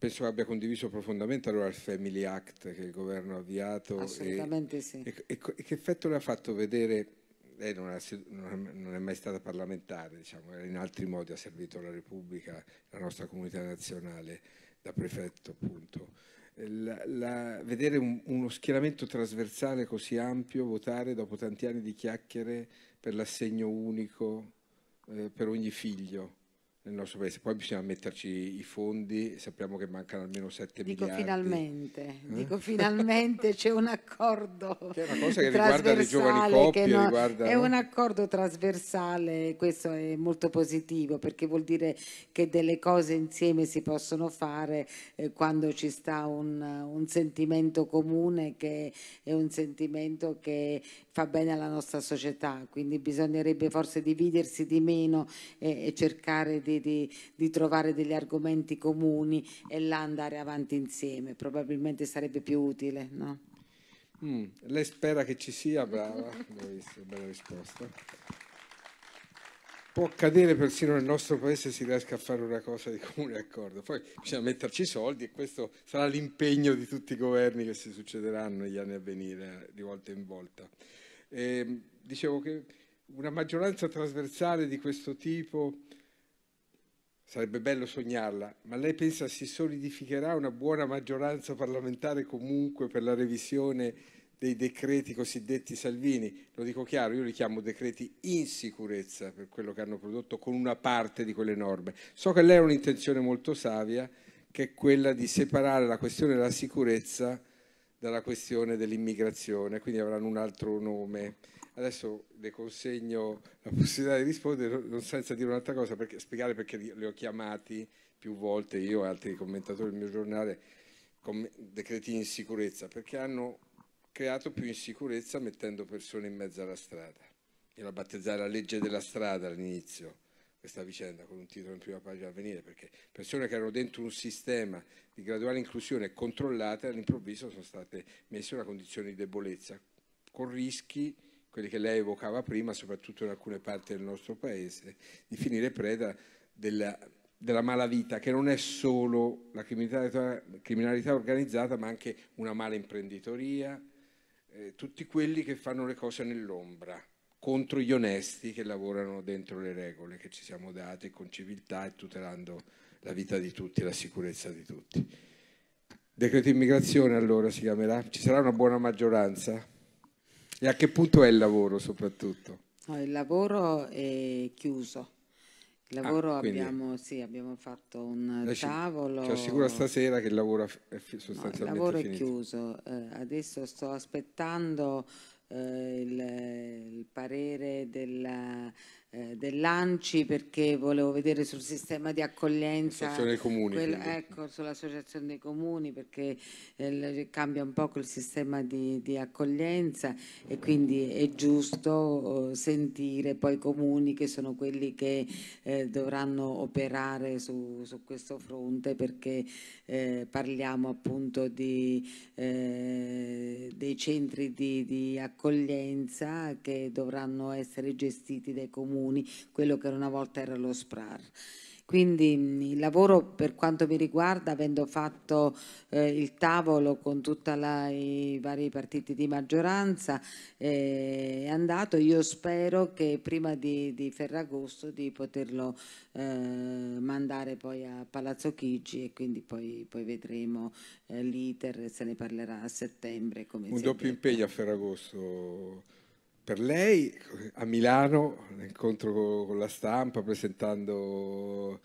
penso che abbia condiviso profondamente allora il Family Act che il governo ha avviato. Assolutamente e, sì. E, e, e, che effetto le ha fatto vedere? Lei non, ha, non, è mai stata parlamentare, diciamo, eh, in altri modi ha servito la Repubblica, la nostra comunità nazionale, da prefetto appunto. La, la, vedere un, uno schieramento trasversale così ampio, votare dopo tanti anni di chiacchiere per l'assegno unico eh, per ogni figlio, nel nostro paese. Poi bisogna metterci i fondi, sappiamo che mancano almeno 7 dico miliardi. Finalmente, eh? Dico finalmente c'è un accordo che è una cosa che riguarda le giovani coppie. No, riguarda, è no? un accordo trasversale, questo è molto positivo perché vuol dire che delle cose insieme si possono fare eh, quando ci sta un, un sentimento comune che è un sentimento che fa bene alla nostra società, quindi bisognerebbe forse dividersi di meno e, e cercare di di, di, di trovare degli argomenti comuni e là andare avanti insieme, probabilmente sarebbe più utile. No? Mm, lei spera che ci sia, brava, bravissima, bella risposta. Può accadere persino nel nostro paese se si riesca a fare una cosa di comune accordo, poi bisogna metterci i soldi e questo sarà l'impegno di tutti i governi che si succederanno negli anni a venire, di volta in volta. E, ehm, dicevo che una maggioranza trasversale di questo tipo Sarebbe bello sognarla, ma lei pensa si solidificherà una buona maggioranza parlamentare comunque per la revisione dei decreti cosiddetti Salvini? Lo dico chiaro, io li chiamo decreti in sicurezza per quello che hanno prodotto con una parte di quelle norme. So che lei ha un'intenzione molto savia, che è quella di separare la questione della sicurezza dalla questione dell'immigrazione, quindi avranno un altro nome. Adesso le consegno la possibilità di rispondere, non senza dire un'altra cosa, perché, spiegare perché le ho chiamati più volte io e altri commentatori del mio giornale con decreti in sicurezza, perché hanno creato più insicurezza mettendo persone in mezzo alla strada. Io la battezzai la legge della strada all'inizio, questa vicenda con un titolo in prima pagina a venire, perché persone che erano dentro un sistema di graduale inclusione controllate all'improvviso sono state messe in una condizione di debolezza, con rischi quelli che lei evocava prima, soprattutto in alcune parti del nostro paese, di finire preda della, della malavita, che non è solo la criminalità, criminalità organizzata, ma anche una mala imprenditoria, eh, tutti quelli che fanno le cose nell'ombra contro gli onesti che lavorano dentro le regole che ci siamo date con civiltà e tutelando la vita di tutti la sicurezza di tutti. Decreto immigrazione allora si chiamerà? Ci sarà una buona maggioranza? E a che punto è il lavoro soprattutto? No, il lavoro è chiuso. Il ah, lavoro ah, abbiamo, sì, abbiamo, fatto un Lei tavolo. Ci assicura stasera che il lavoro è sostanzialmente no, Il lavoro finito. è chiuso. Eh, adesso sto aspettando eh, il, il, parere della eh, dell'ANCI perché volevo vedere sul sistema di accoglienza dei comuni, quello, ecco, sull'associazione dei comuni perché eh, cambia un po' il sistema di, di accoglienza e quindi è giusto oh, sentire poi i comuni che sono quelli che eh, dovranno operare su, su, questo fronte perché eh, parliamo appunto di, eh, dei centri di, di accoglienza che dovranno essere gestiti dai comuni comuni, quello che una volta era lo SPRAR. Quindi mm, il lavoro per quanto mi riguarda, avendo fatto eh, il tavolo con tutti i vari partiti di maggioranza, eh, è andato. Io spero che prima di, di Ferragosto di poterlo eh, mandare poi a Palazzo Chigi e quindi poi, poi vedremo eh, l'iter, se ne parlerà a settembre. Come Un doppio impegno a Ferragosto per lei a Milano, l'incontro con la stampa, presentando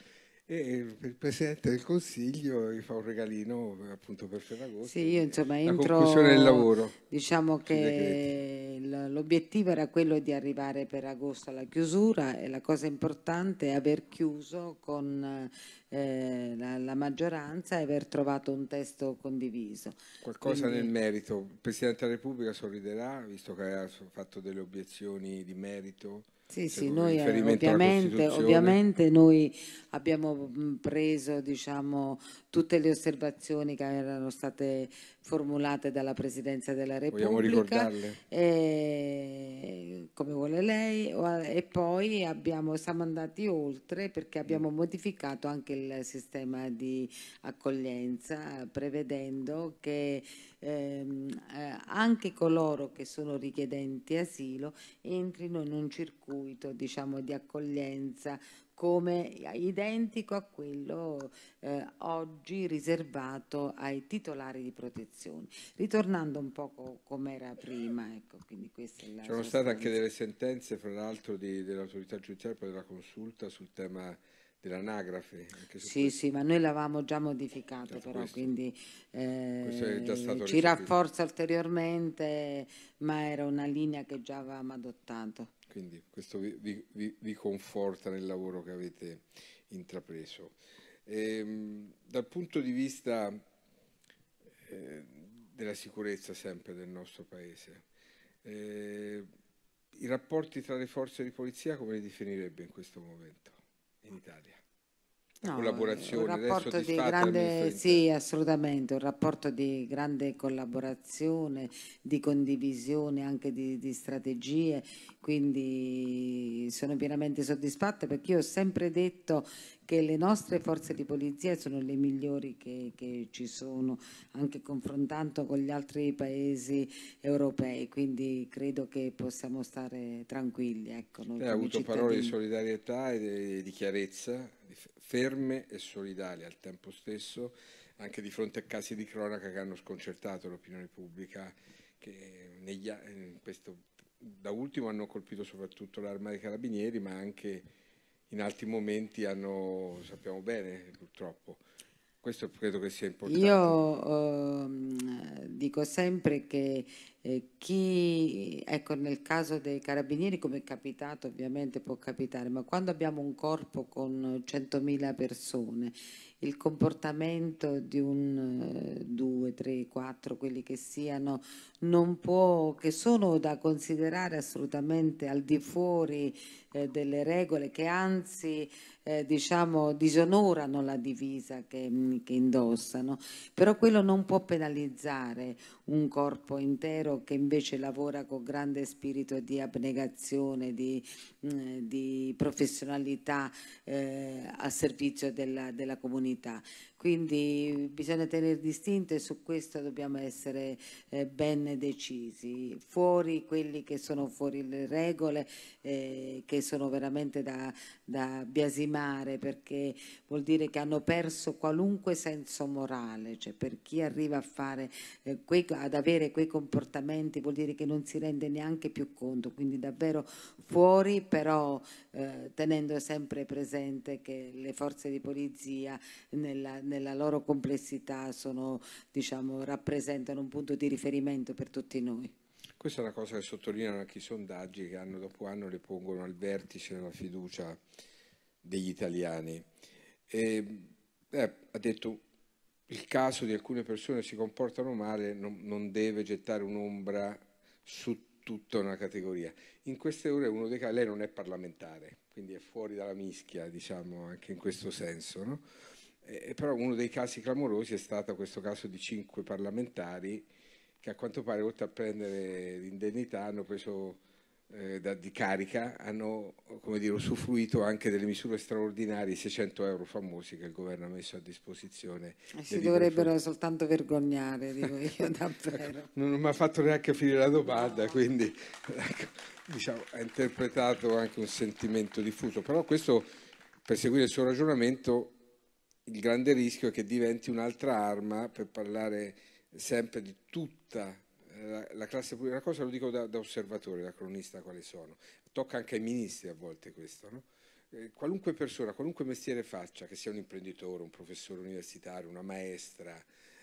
e il Presidente del Consiglio gli fa un regalino appunto per Ferragosto. Sì, io insomma entro... La del lavoro. Diciamo che l'obiettivo era quello di arrivare per agosto alla chiusura e la cosa importante è aver chiuso con eh, la, la, maggioranza e aver trovato un testo condiviso. Qualcosa Quindi... nel merito. Il Presidente della Repubblica sorriderà, visto che ha fatto delle obiezioni di merito? Sì, sì, noi eh, ovviamente, ovviamente, noi abbiamo preso diciamo, tutte le osservazioni che erano state formulate dalla Presidenza della Repubblica, e, eh, come vuole lei, e poi abbiamo, siamo andati oltre perché abbiamo mm. modificato anche il sistema di accoglienza prevedendo che ehm, eh, anche coloro che sono richiedenti asilo entrino in un circuito diciamo, di accoglienza come identico a quello eh, oggi riservato ai titolari di protezione. Ritornando un po' come era prima, ecco, quindi questa è la C'erano state anche delle sentenze, fra l'altro, dell'autorità giudiziaria e della consulta sul tema dell'anagrafe. Sì, questo. sì, ma noi l'avevamo già modificato già però, questo. quindi eh, già ci rispetto. rafforza ulteriormente, ma era una linea che già avevamo adottato. Quindi questo vi, vi, vi conforta nel lavoro che avete intrapreso. E, ehm, dal punto di vista eh, della sicurezza sempre del nostro Paese, eh, i rapporti tra le forze di polizia come li definirebbe in questo momento? in Italia. No, collaborazione. Un rapporto di grande, sì, assolutamente, un rapporto di grande collaborazione, di condivisione anche di, di strategie, quindi sono pienamente soddisfatta perché io ho sempre detto che le nostre forze di polizia sono le migliori che, che ci sono, anche confrontando con gli altri paesi europei, quindi credo che possiamo stare tranquilli. Ecco, noi ha avuto cittadini. parole di solidarietà e di chiarezza, ferme e solidali al tempo stesso, anche di fronte a casi di cronaca che hanno sconcertato l'opinione pubblica, che negli, questo, da ultimo hanno colpito soprattutto l'arma dei carabinieri, ma anche in altri momenti hanno, sappiamo bene purtroppo, questo credo che sia importante. Io eh, dico sempre che eh, chi, ecco, nel caso dei carabinieri, come è capitato, ovviamente può capitare, ma quando abbiamo un corpo con 100.000 persone, il comportamento di un, 2, 3, 4, quelli che siano, non può, che sono da considerare assolutamente al di fuori eh, delle regole, che anzi eh, diciamo, disonorano la divisa che, mm, che indossano, però quello non può penalizzare un corpo intero che invece lavora con grande spirito di abnegazione, di di professionalità eh, a servizio della, della, comunità. Quindi bisogna tenere distinte e su questo dobbiamo essere eh, ben decisi. Fuori quelli che sono fuori le regole, eh, che sono veramente da, da biasimare perché vuol dire che hanno perso qualunque senso morale, cioè per chi arriva a fare, eh, quei, ad avere quei comportamenti vuol dire che non si rende neanche più conto, quindi davvero fuori però eh, tenendo sempre presente che le forze di polizia nella, nella loro complessità sono, diciamo, rappresentano un punto di riferimento per tutti noi. Questa è una cosa che sottolineano anche i sondaggi che anno dopo anno le pongono al vertice della fiducia degli italiani. E, eh, ha detto il caso di alcune persone si comportano male non, non deve gettare un'ombra su tutta una categoria. In queste ore uno dei casi, lei non è parlamentare, quindi è fuori dalla mischia, diciamo, anche in questo senso, no? Eh, però uno dei casi clamorosi è stato questo caso di cinque parlamentari che a quanto pare oltre a prendere l'indennità hanno preso eh, da, di carica hanno come dire, usufruito anche delle misure straordinarie, 600 euro famosi che il governo ha messo a disposizione. E si dovrebbero fare. soltanto vergognare, dico io davvero. Ecco, non, mi ha fatto neanche finire la domanda, no. quindi ecco, diciamo, ha interpretato anche un sentimento diffuso. Però questo, per seguire il suo ragionamento, il grande rischio è che diventi un'altra arma per parlare sempre di tutta la la, la classe politica, la cosa lo dico da, da, osservatore, da cronista quale sono, tocca anche ai ministri a volte questo, no? Eh, qualunque persona, qualunque mestiere faccia, che sia un imprenditore, un professore universitario, una maestra,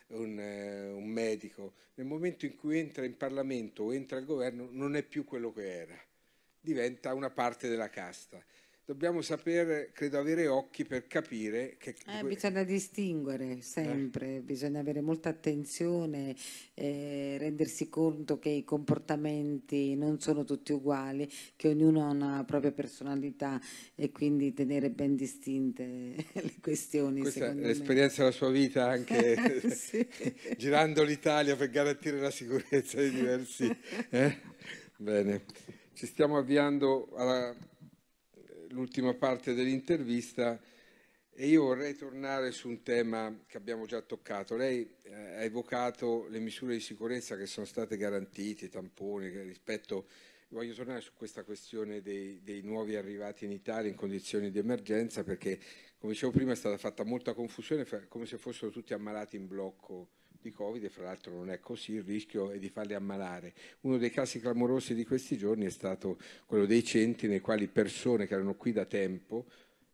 un, eh, un medico, nel momento in cui entra in Parlamento o entra al governo non è più quello che era, diventa una parte della casta dobbiamo sapere, credo, avere occhi per capire che... Eh, bisogna distinguere sempre, eh. bisogna avere molta attenzione, eh, rendersi conto che i comportamenti non sono tutti uguali, che ognuno ha una propria personalità e quindi tenere ben distinte le questioni. Questa è l'esperienza della sua vita anche girando l'Italia per garantire la sicurezza dei diversi. Eh? Bene, ci stiamo avviando alla l'ultima parte dell'intervista e io vorrei tornare su un tema che abbiamo già toccato. Lei eh, ha evocato le misure di sicurezza che sono state garantite, i tamponi, rispetto... Voglio tornare su questa questione dei, dei nuovi arrivati in Italia in condizioni di emergenza perché, come dicevo prima, è stata fatta molta confusione, come se fossero tutti ammalati in blocco di Covid fra l'altro non è così, il rischio è di farli ammalare. Uno dei casi clamorosi di questi giorni è stato quello dei centri nei quali persone che erano qui da tempo,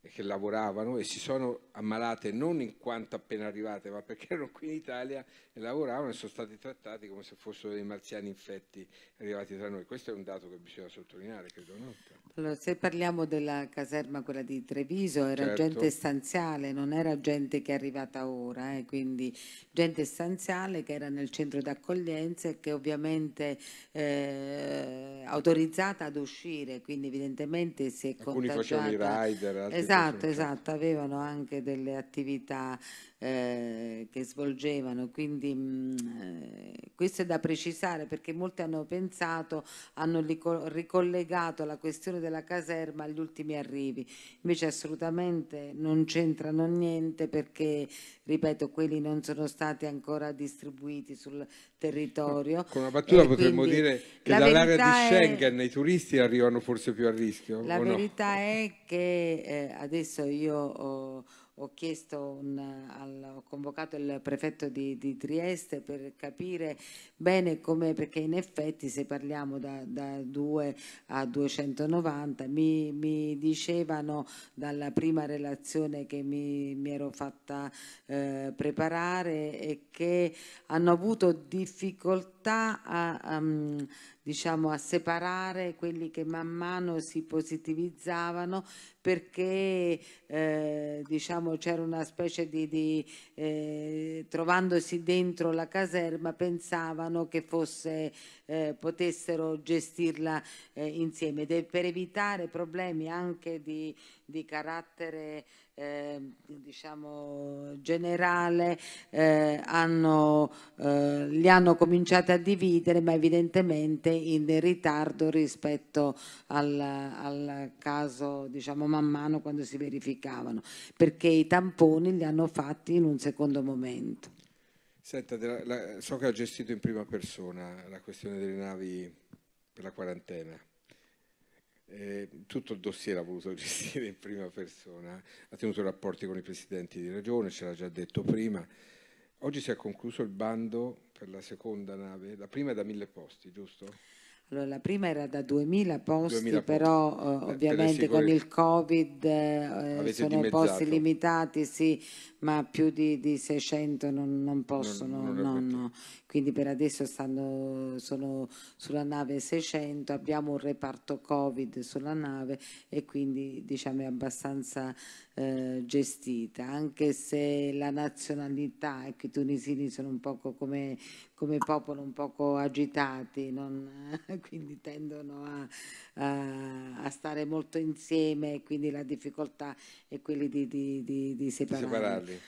che lavoravano e si sono ammalate non in quanto appena arrivate, ma perché erano qui in Italia e lavoravano e sono stati trattati come se fossero dei marziani infetti arrivati tra noi. Questo è un dato che bisogna sottolineare, credo. No? Allora, se parliamo della caserma, quella di Treviso, era certo. gente stanziale, non era gente che è arrivata ora, eh? quindi gente stanziale che era nel centro d'accoglienza e che ovviamente eh, autorizzata ad uscire, quindi evidentemente si è Alcuni contagiata. Alcuni facevano i rider, altri esatto Esatto, certo. esatto, avevano anche delle attività eh, che svolgevano, quindi mh, mm, eh, questo è da precisare perché molti hanno pensato, hanno ricollegato la questione della caserma agli ultimi arrivi, invece assolutamente non c'entrano niente perché, ripeto, quelli non sono stati ancora distribuiti sul territorio. Con una battuta e potremmo dire che dall'area di Schengen è... i turisti arrivano forse più a rischio. La verità no? è che eh, adesso io... ho ho, un, al, ho convocato il prefetto di, di, Trieste per capire bene come, perché in effetti se parliamo da, da 2 a 290 mi, mi, dicevano dalla prima relazione che mi, mi ero fatta eh, preparare e che hanno avuto difficoltà a, a, diciamo, a separare quelli che man mano si positivizzavano perché eh, diciamo, c'era una specie di, di eh, trovandosi dentro la caserma pensavano che fosse, eh, potessero gestirla eh, insieme ed è per evitare problemi anche di di carattere eh, diciamo, generale eh, hanno, eh, li hanno cominciati a dividere ma evidentemente in ritardo rispetto al, al caso diciamo, man mano quando si verificavano perché i tamponi li hanno fatti in un secondo momento. Senta, la, la, so che ha gestito in prima persona la questione delle navi per la quarantena eh, tutto il dossier l'ha voluto gestire in prima persona, ha tenuto rapporti con i presidenti di regione, ce l'ha già detto prima. Oggi si è concluso il bando per la seconda nave, la prima è da mille posti, giusto? Allora, la prima era da 2000 posti, 2000 però posti. Eh, ovviamente con il Covid eh, sono dimezzato. posti limitati, sì, ma più di, di 600 non, non possono, non, non no, quindi per adesso stanno, sono sulla nave 600, abbiamo un reparto Covid sulla nave e quindi diciamo è abbastanza eh, gestita, anche se la nazionalità, ecco, i tunisini sono un poco come, come popolo un poco agitati, non, quindi tendono a, a, a, stare molto insieme, quindi la difficoltà è quella di, di, di, di separarli. Quindi.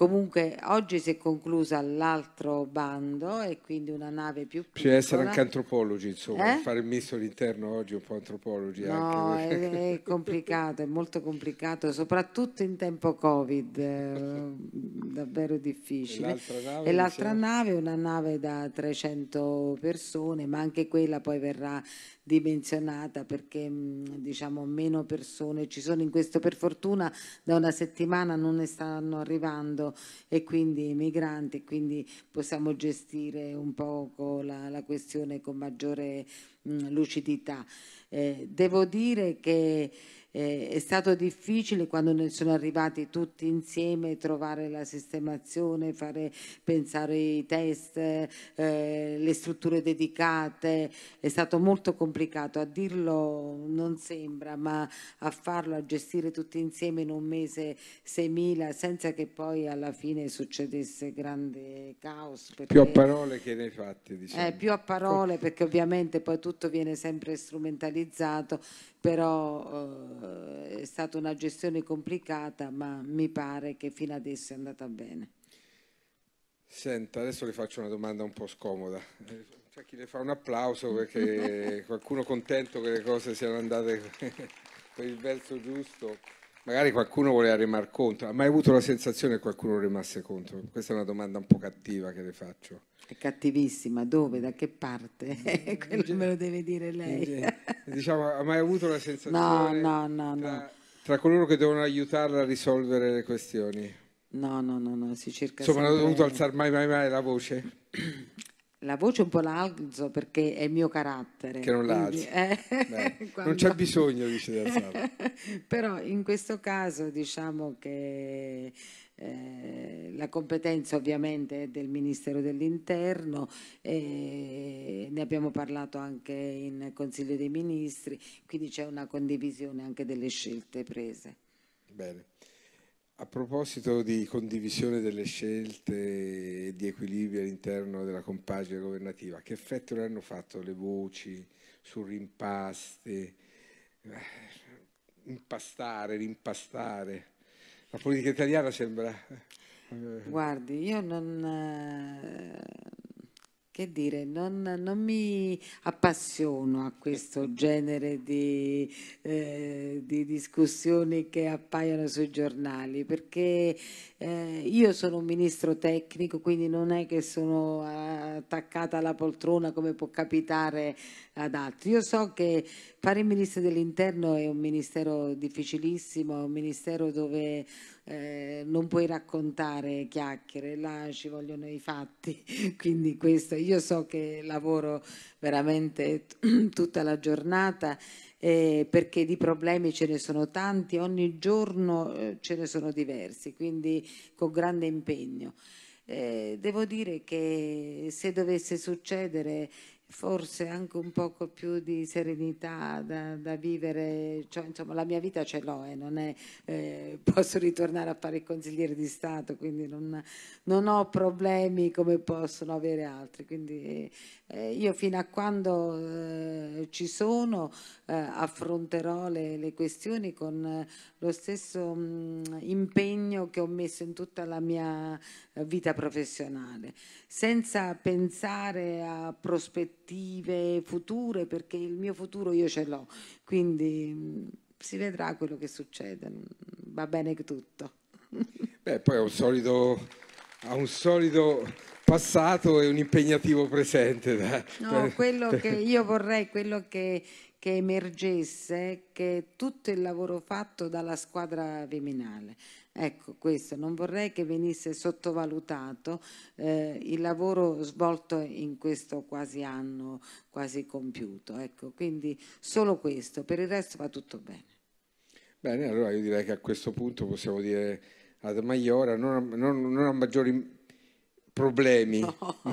Comunque oggi si è conclusa l'altro bando e quindi una nave più piccola. Bisogna essere anche antropologi, insomma, eh? fare il misto all'interno oggi un po' antropologi. No, è, è, complicato, è molto complicato, soprattutto in tempo Covid, eh, davvero difficile. E l'altra nave? è l'altra una nave da 300 persone, ma anche quella poi verrà dimensionata perché diciamo meno persone ci sono in questo per fortuna da una settimana non ne stanno arrivando e quindi i migranti quindi possiamo gestire un poco la, la questione con maggiore mh, lucidità. Eh, devo dire che eh, è stato difficile quando ne sono arrivati tutti insieme trovare la sistemazione, fare pensare i test, eh, le strutture dedicate, è stato molto complicato, a dirlo non sembra, ma a farlo, a gestire tutti insieme in un mese 6.000 senza che poi alla fine succedesse grande caos. Perché, più a parole che nei fatti, eh, diciamo. Eh, più a parole perché ovviamente poi tutto viene sempre strumentalizzato, però eh, è stata una gestione complicata ma mi pare che fino adesso è andata bene. Senta, adesso le faccio una domanda un po' scomoda. C'è chi le fa un applauso perché qualcuno contento che le cose siano andate per il verso giusto. Magari qualcuno voleva remar contro. Ha mai avuto la sensazione che qualcuno rimasse contro? Questa è una domanda un po' cattiva che le faccio. È cattivissima. Dove? Da che parte? Quello me lo deve dire lei diciamo, ha mai avuto la sensazione no, no, no, no. Tra, tra, coloro che devono aiutarla a risolvere le questioni? No, no, no, no si cerca Insomma, sempre... non ho dovuto alzare mai, mai, mai la voce? La voce un po' la alzo perché è il mio carattere. Che non la alzo. Eh, quando... Non c'è bisogno, dice, di alzarla. Però in questo caso diciamo che eh, la competenza ovviamente è del Ministero dell'Interno, eh, ne abbiamo parlato anche in Consiglio dei Ministri, quindi c'è una condivisione anche delle scelte prese. Bene. A proposito di condivisione delle scelte e di equilibrio all'interno della compagine governativa, che effetto le hanno fatto le voci su rimpasti, eh, impastare, rimpastare? La politica italiana sembra... Eh, Guardi, io non... Eh, che dire, non, non mi appassiono a questo eh. genere di, eh, di discussioni che appaiono sui giornali, perché eh, io sono un ministro tecnico, quindi non è che sono attaccata alla poltrona come può capitare ad altri. Io so che fare il Ministro dell'Interno è un ministero difficilissimo, è un ministero dove eh, non puoi raccontare chiacchiere, là ci vogliono i fatti, quindi questo. Io so che lavoro veramente tutta la giornata eh, perché di problemi ce ne sono tanti, ogni giorno eh, ce ne sono diversi, quindi con grande impegno. Eh, devo dire che se dovesse succedere forse anche un poco più di serenità da, da vivere, cioè, insomma la mia vita ce l'ho e eh, non è, eh, posso ritornare a fare il consigliere di Stato, quindi non, non ho problemi come possono avere altri, quindi eh, io fino a quando eh, ci sono eh, affronterò le, le, questioni con eh, lo stesso mh, mm, impegno che ho messo in tutta la mia eh, vita professionale, senza pensare a prospettive future perché il mio futuro io ce l'ho, quindi mh, mm, si vedrà quello che succede, mm, va bene tutto. Beh, poi è un solito, Ha un solido passato e un impegnativo presente. No, quello che io vorrei, quello che, che emergesse, che tutto il lavoro fatto dalla squadra viminale. Ecco, questo, non vorrei che venisse sottovalutato eh, il lavoro svolto in questo quasi anno, quasi compiuto. Ecco, quindi solo questo, per il resto va tutto bene. Bene, allora io direi che a questo punto possiamo dire ad Maiora, non, non, non a maggiori problemi, no.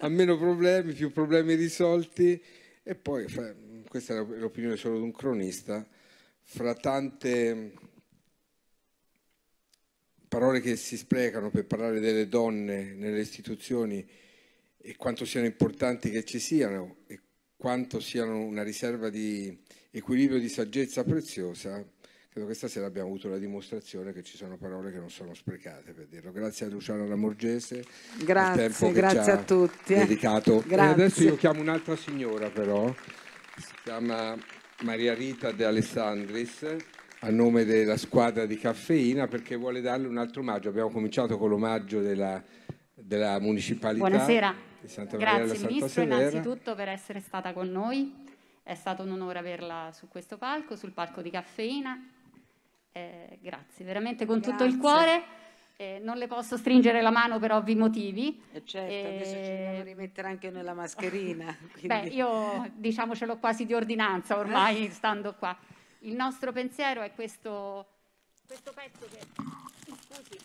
a meno problemi, più problemi risolti e poi, questa è l'opinione solo di un cronista, fra tante parole che si sprecano per parlare delle donne nelle istituzioni e quanto siano importanti che ci siano e quanto siano una riserva di equilibrio di saggezza preziosa, Credo che stasera abbiamo avuto la dimostrazione che ci sono parole che non sono sprecate per dirlo. Grazie a Luciano Lamorgese. Grazie, grazie a tutti. Eh. Dedicato. Grazie. E adesso io chiamo un'altra signora però, si chiama Maria Rita De Alessandris a nome della squadra di caffeina perché vuole darle un altro omaggio. Abbiamo cominciato con l'omaggio della, della municipalità. Buonasera. Di Santa Maria Grazie Santa Ministro Severa. innanzitutto per essere stata con noi. È stato un onore averla su questo palco, sul palco di caffeina eh, grazie, veramente con grazie. tutto il cuore. Eh, non le posso stringere la mano per ovvi motivi. Eh certo, eh... adesso ci dobbiamo eh, rimettere anche nella mascherina. Quindi... Beh, io diciamocelo quasi di ordinanza ormai, eh. stando qua. Il nostro pensiero è questo, questo pezzo che, scusi,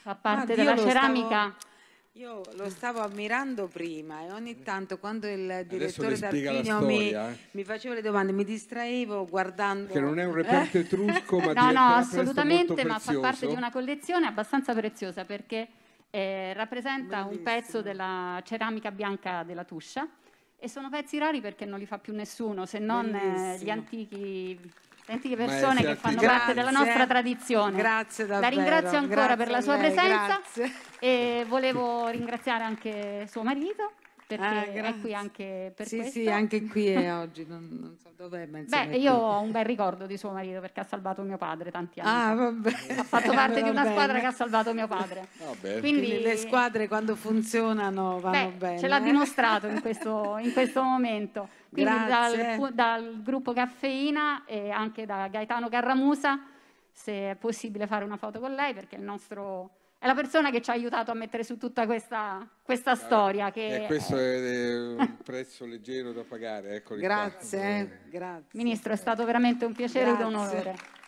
fa parte ah, della ceramica. Stavo io lo stavo ammirando prima e ogni tanto quando il direttore D'Arpino mi, eh. mi, faceva le domande mi distraevo guardando... Che non è un reperto etrusco ma... no, no, assolutamente, ma fa parte di una collezione abbastanza preziosa perché eh, rappresenta Bellissimo. un pezzo della ceramica bianca della Tuscia e sono pezzi rari perché non li fa più nessuno se non eh, gli antichi autentiche eh, persone Maestri, che fanno grazie. parte della nostra eh. tradizione. Grazie davvero. La ringrazio ancora grazie per la sua lei, presenza grazie. e volevo ringraziare anche suo marito perché ah, è qui anche per sì, questo. Sì, anche qui è oggi, non, non so dov'è. Beh, io ho un bel ricordo di suo marito perché ha salvato mio padre tanti anni. Ah, vabbè. Ha fatto parte di una squadra che ha salvato mio padre. Vabbè. Quindi, Quindi le squadre quando funzionano vanno beh, bene. Ce l'ha eh. dimostrato in questo, in questo momento. Quindi dal, dal, gruppo Caffeina e anche da Gaetano Carramusa, se è possibile fare una foto con lei, perché nostro, è la persona che ci ha aiutato a mettere su tutta questa, questa storia. Che eh, questo è, un prezzo leggero da pagare. Ecco, grazie, eh, grazie. Ministro, è stato veramente un piacere grazie. ed un onore.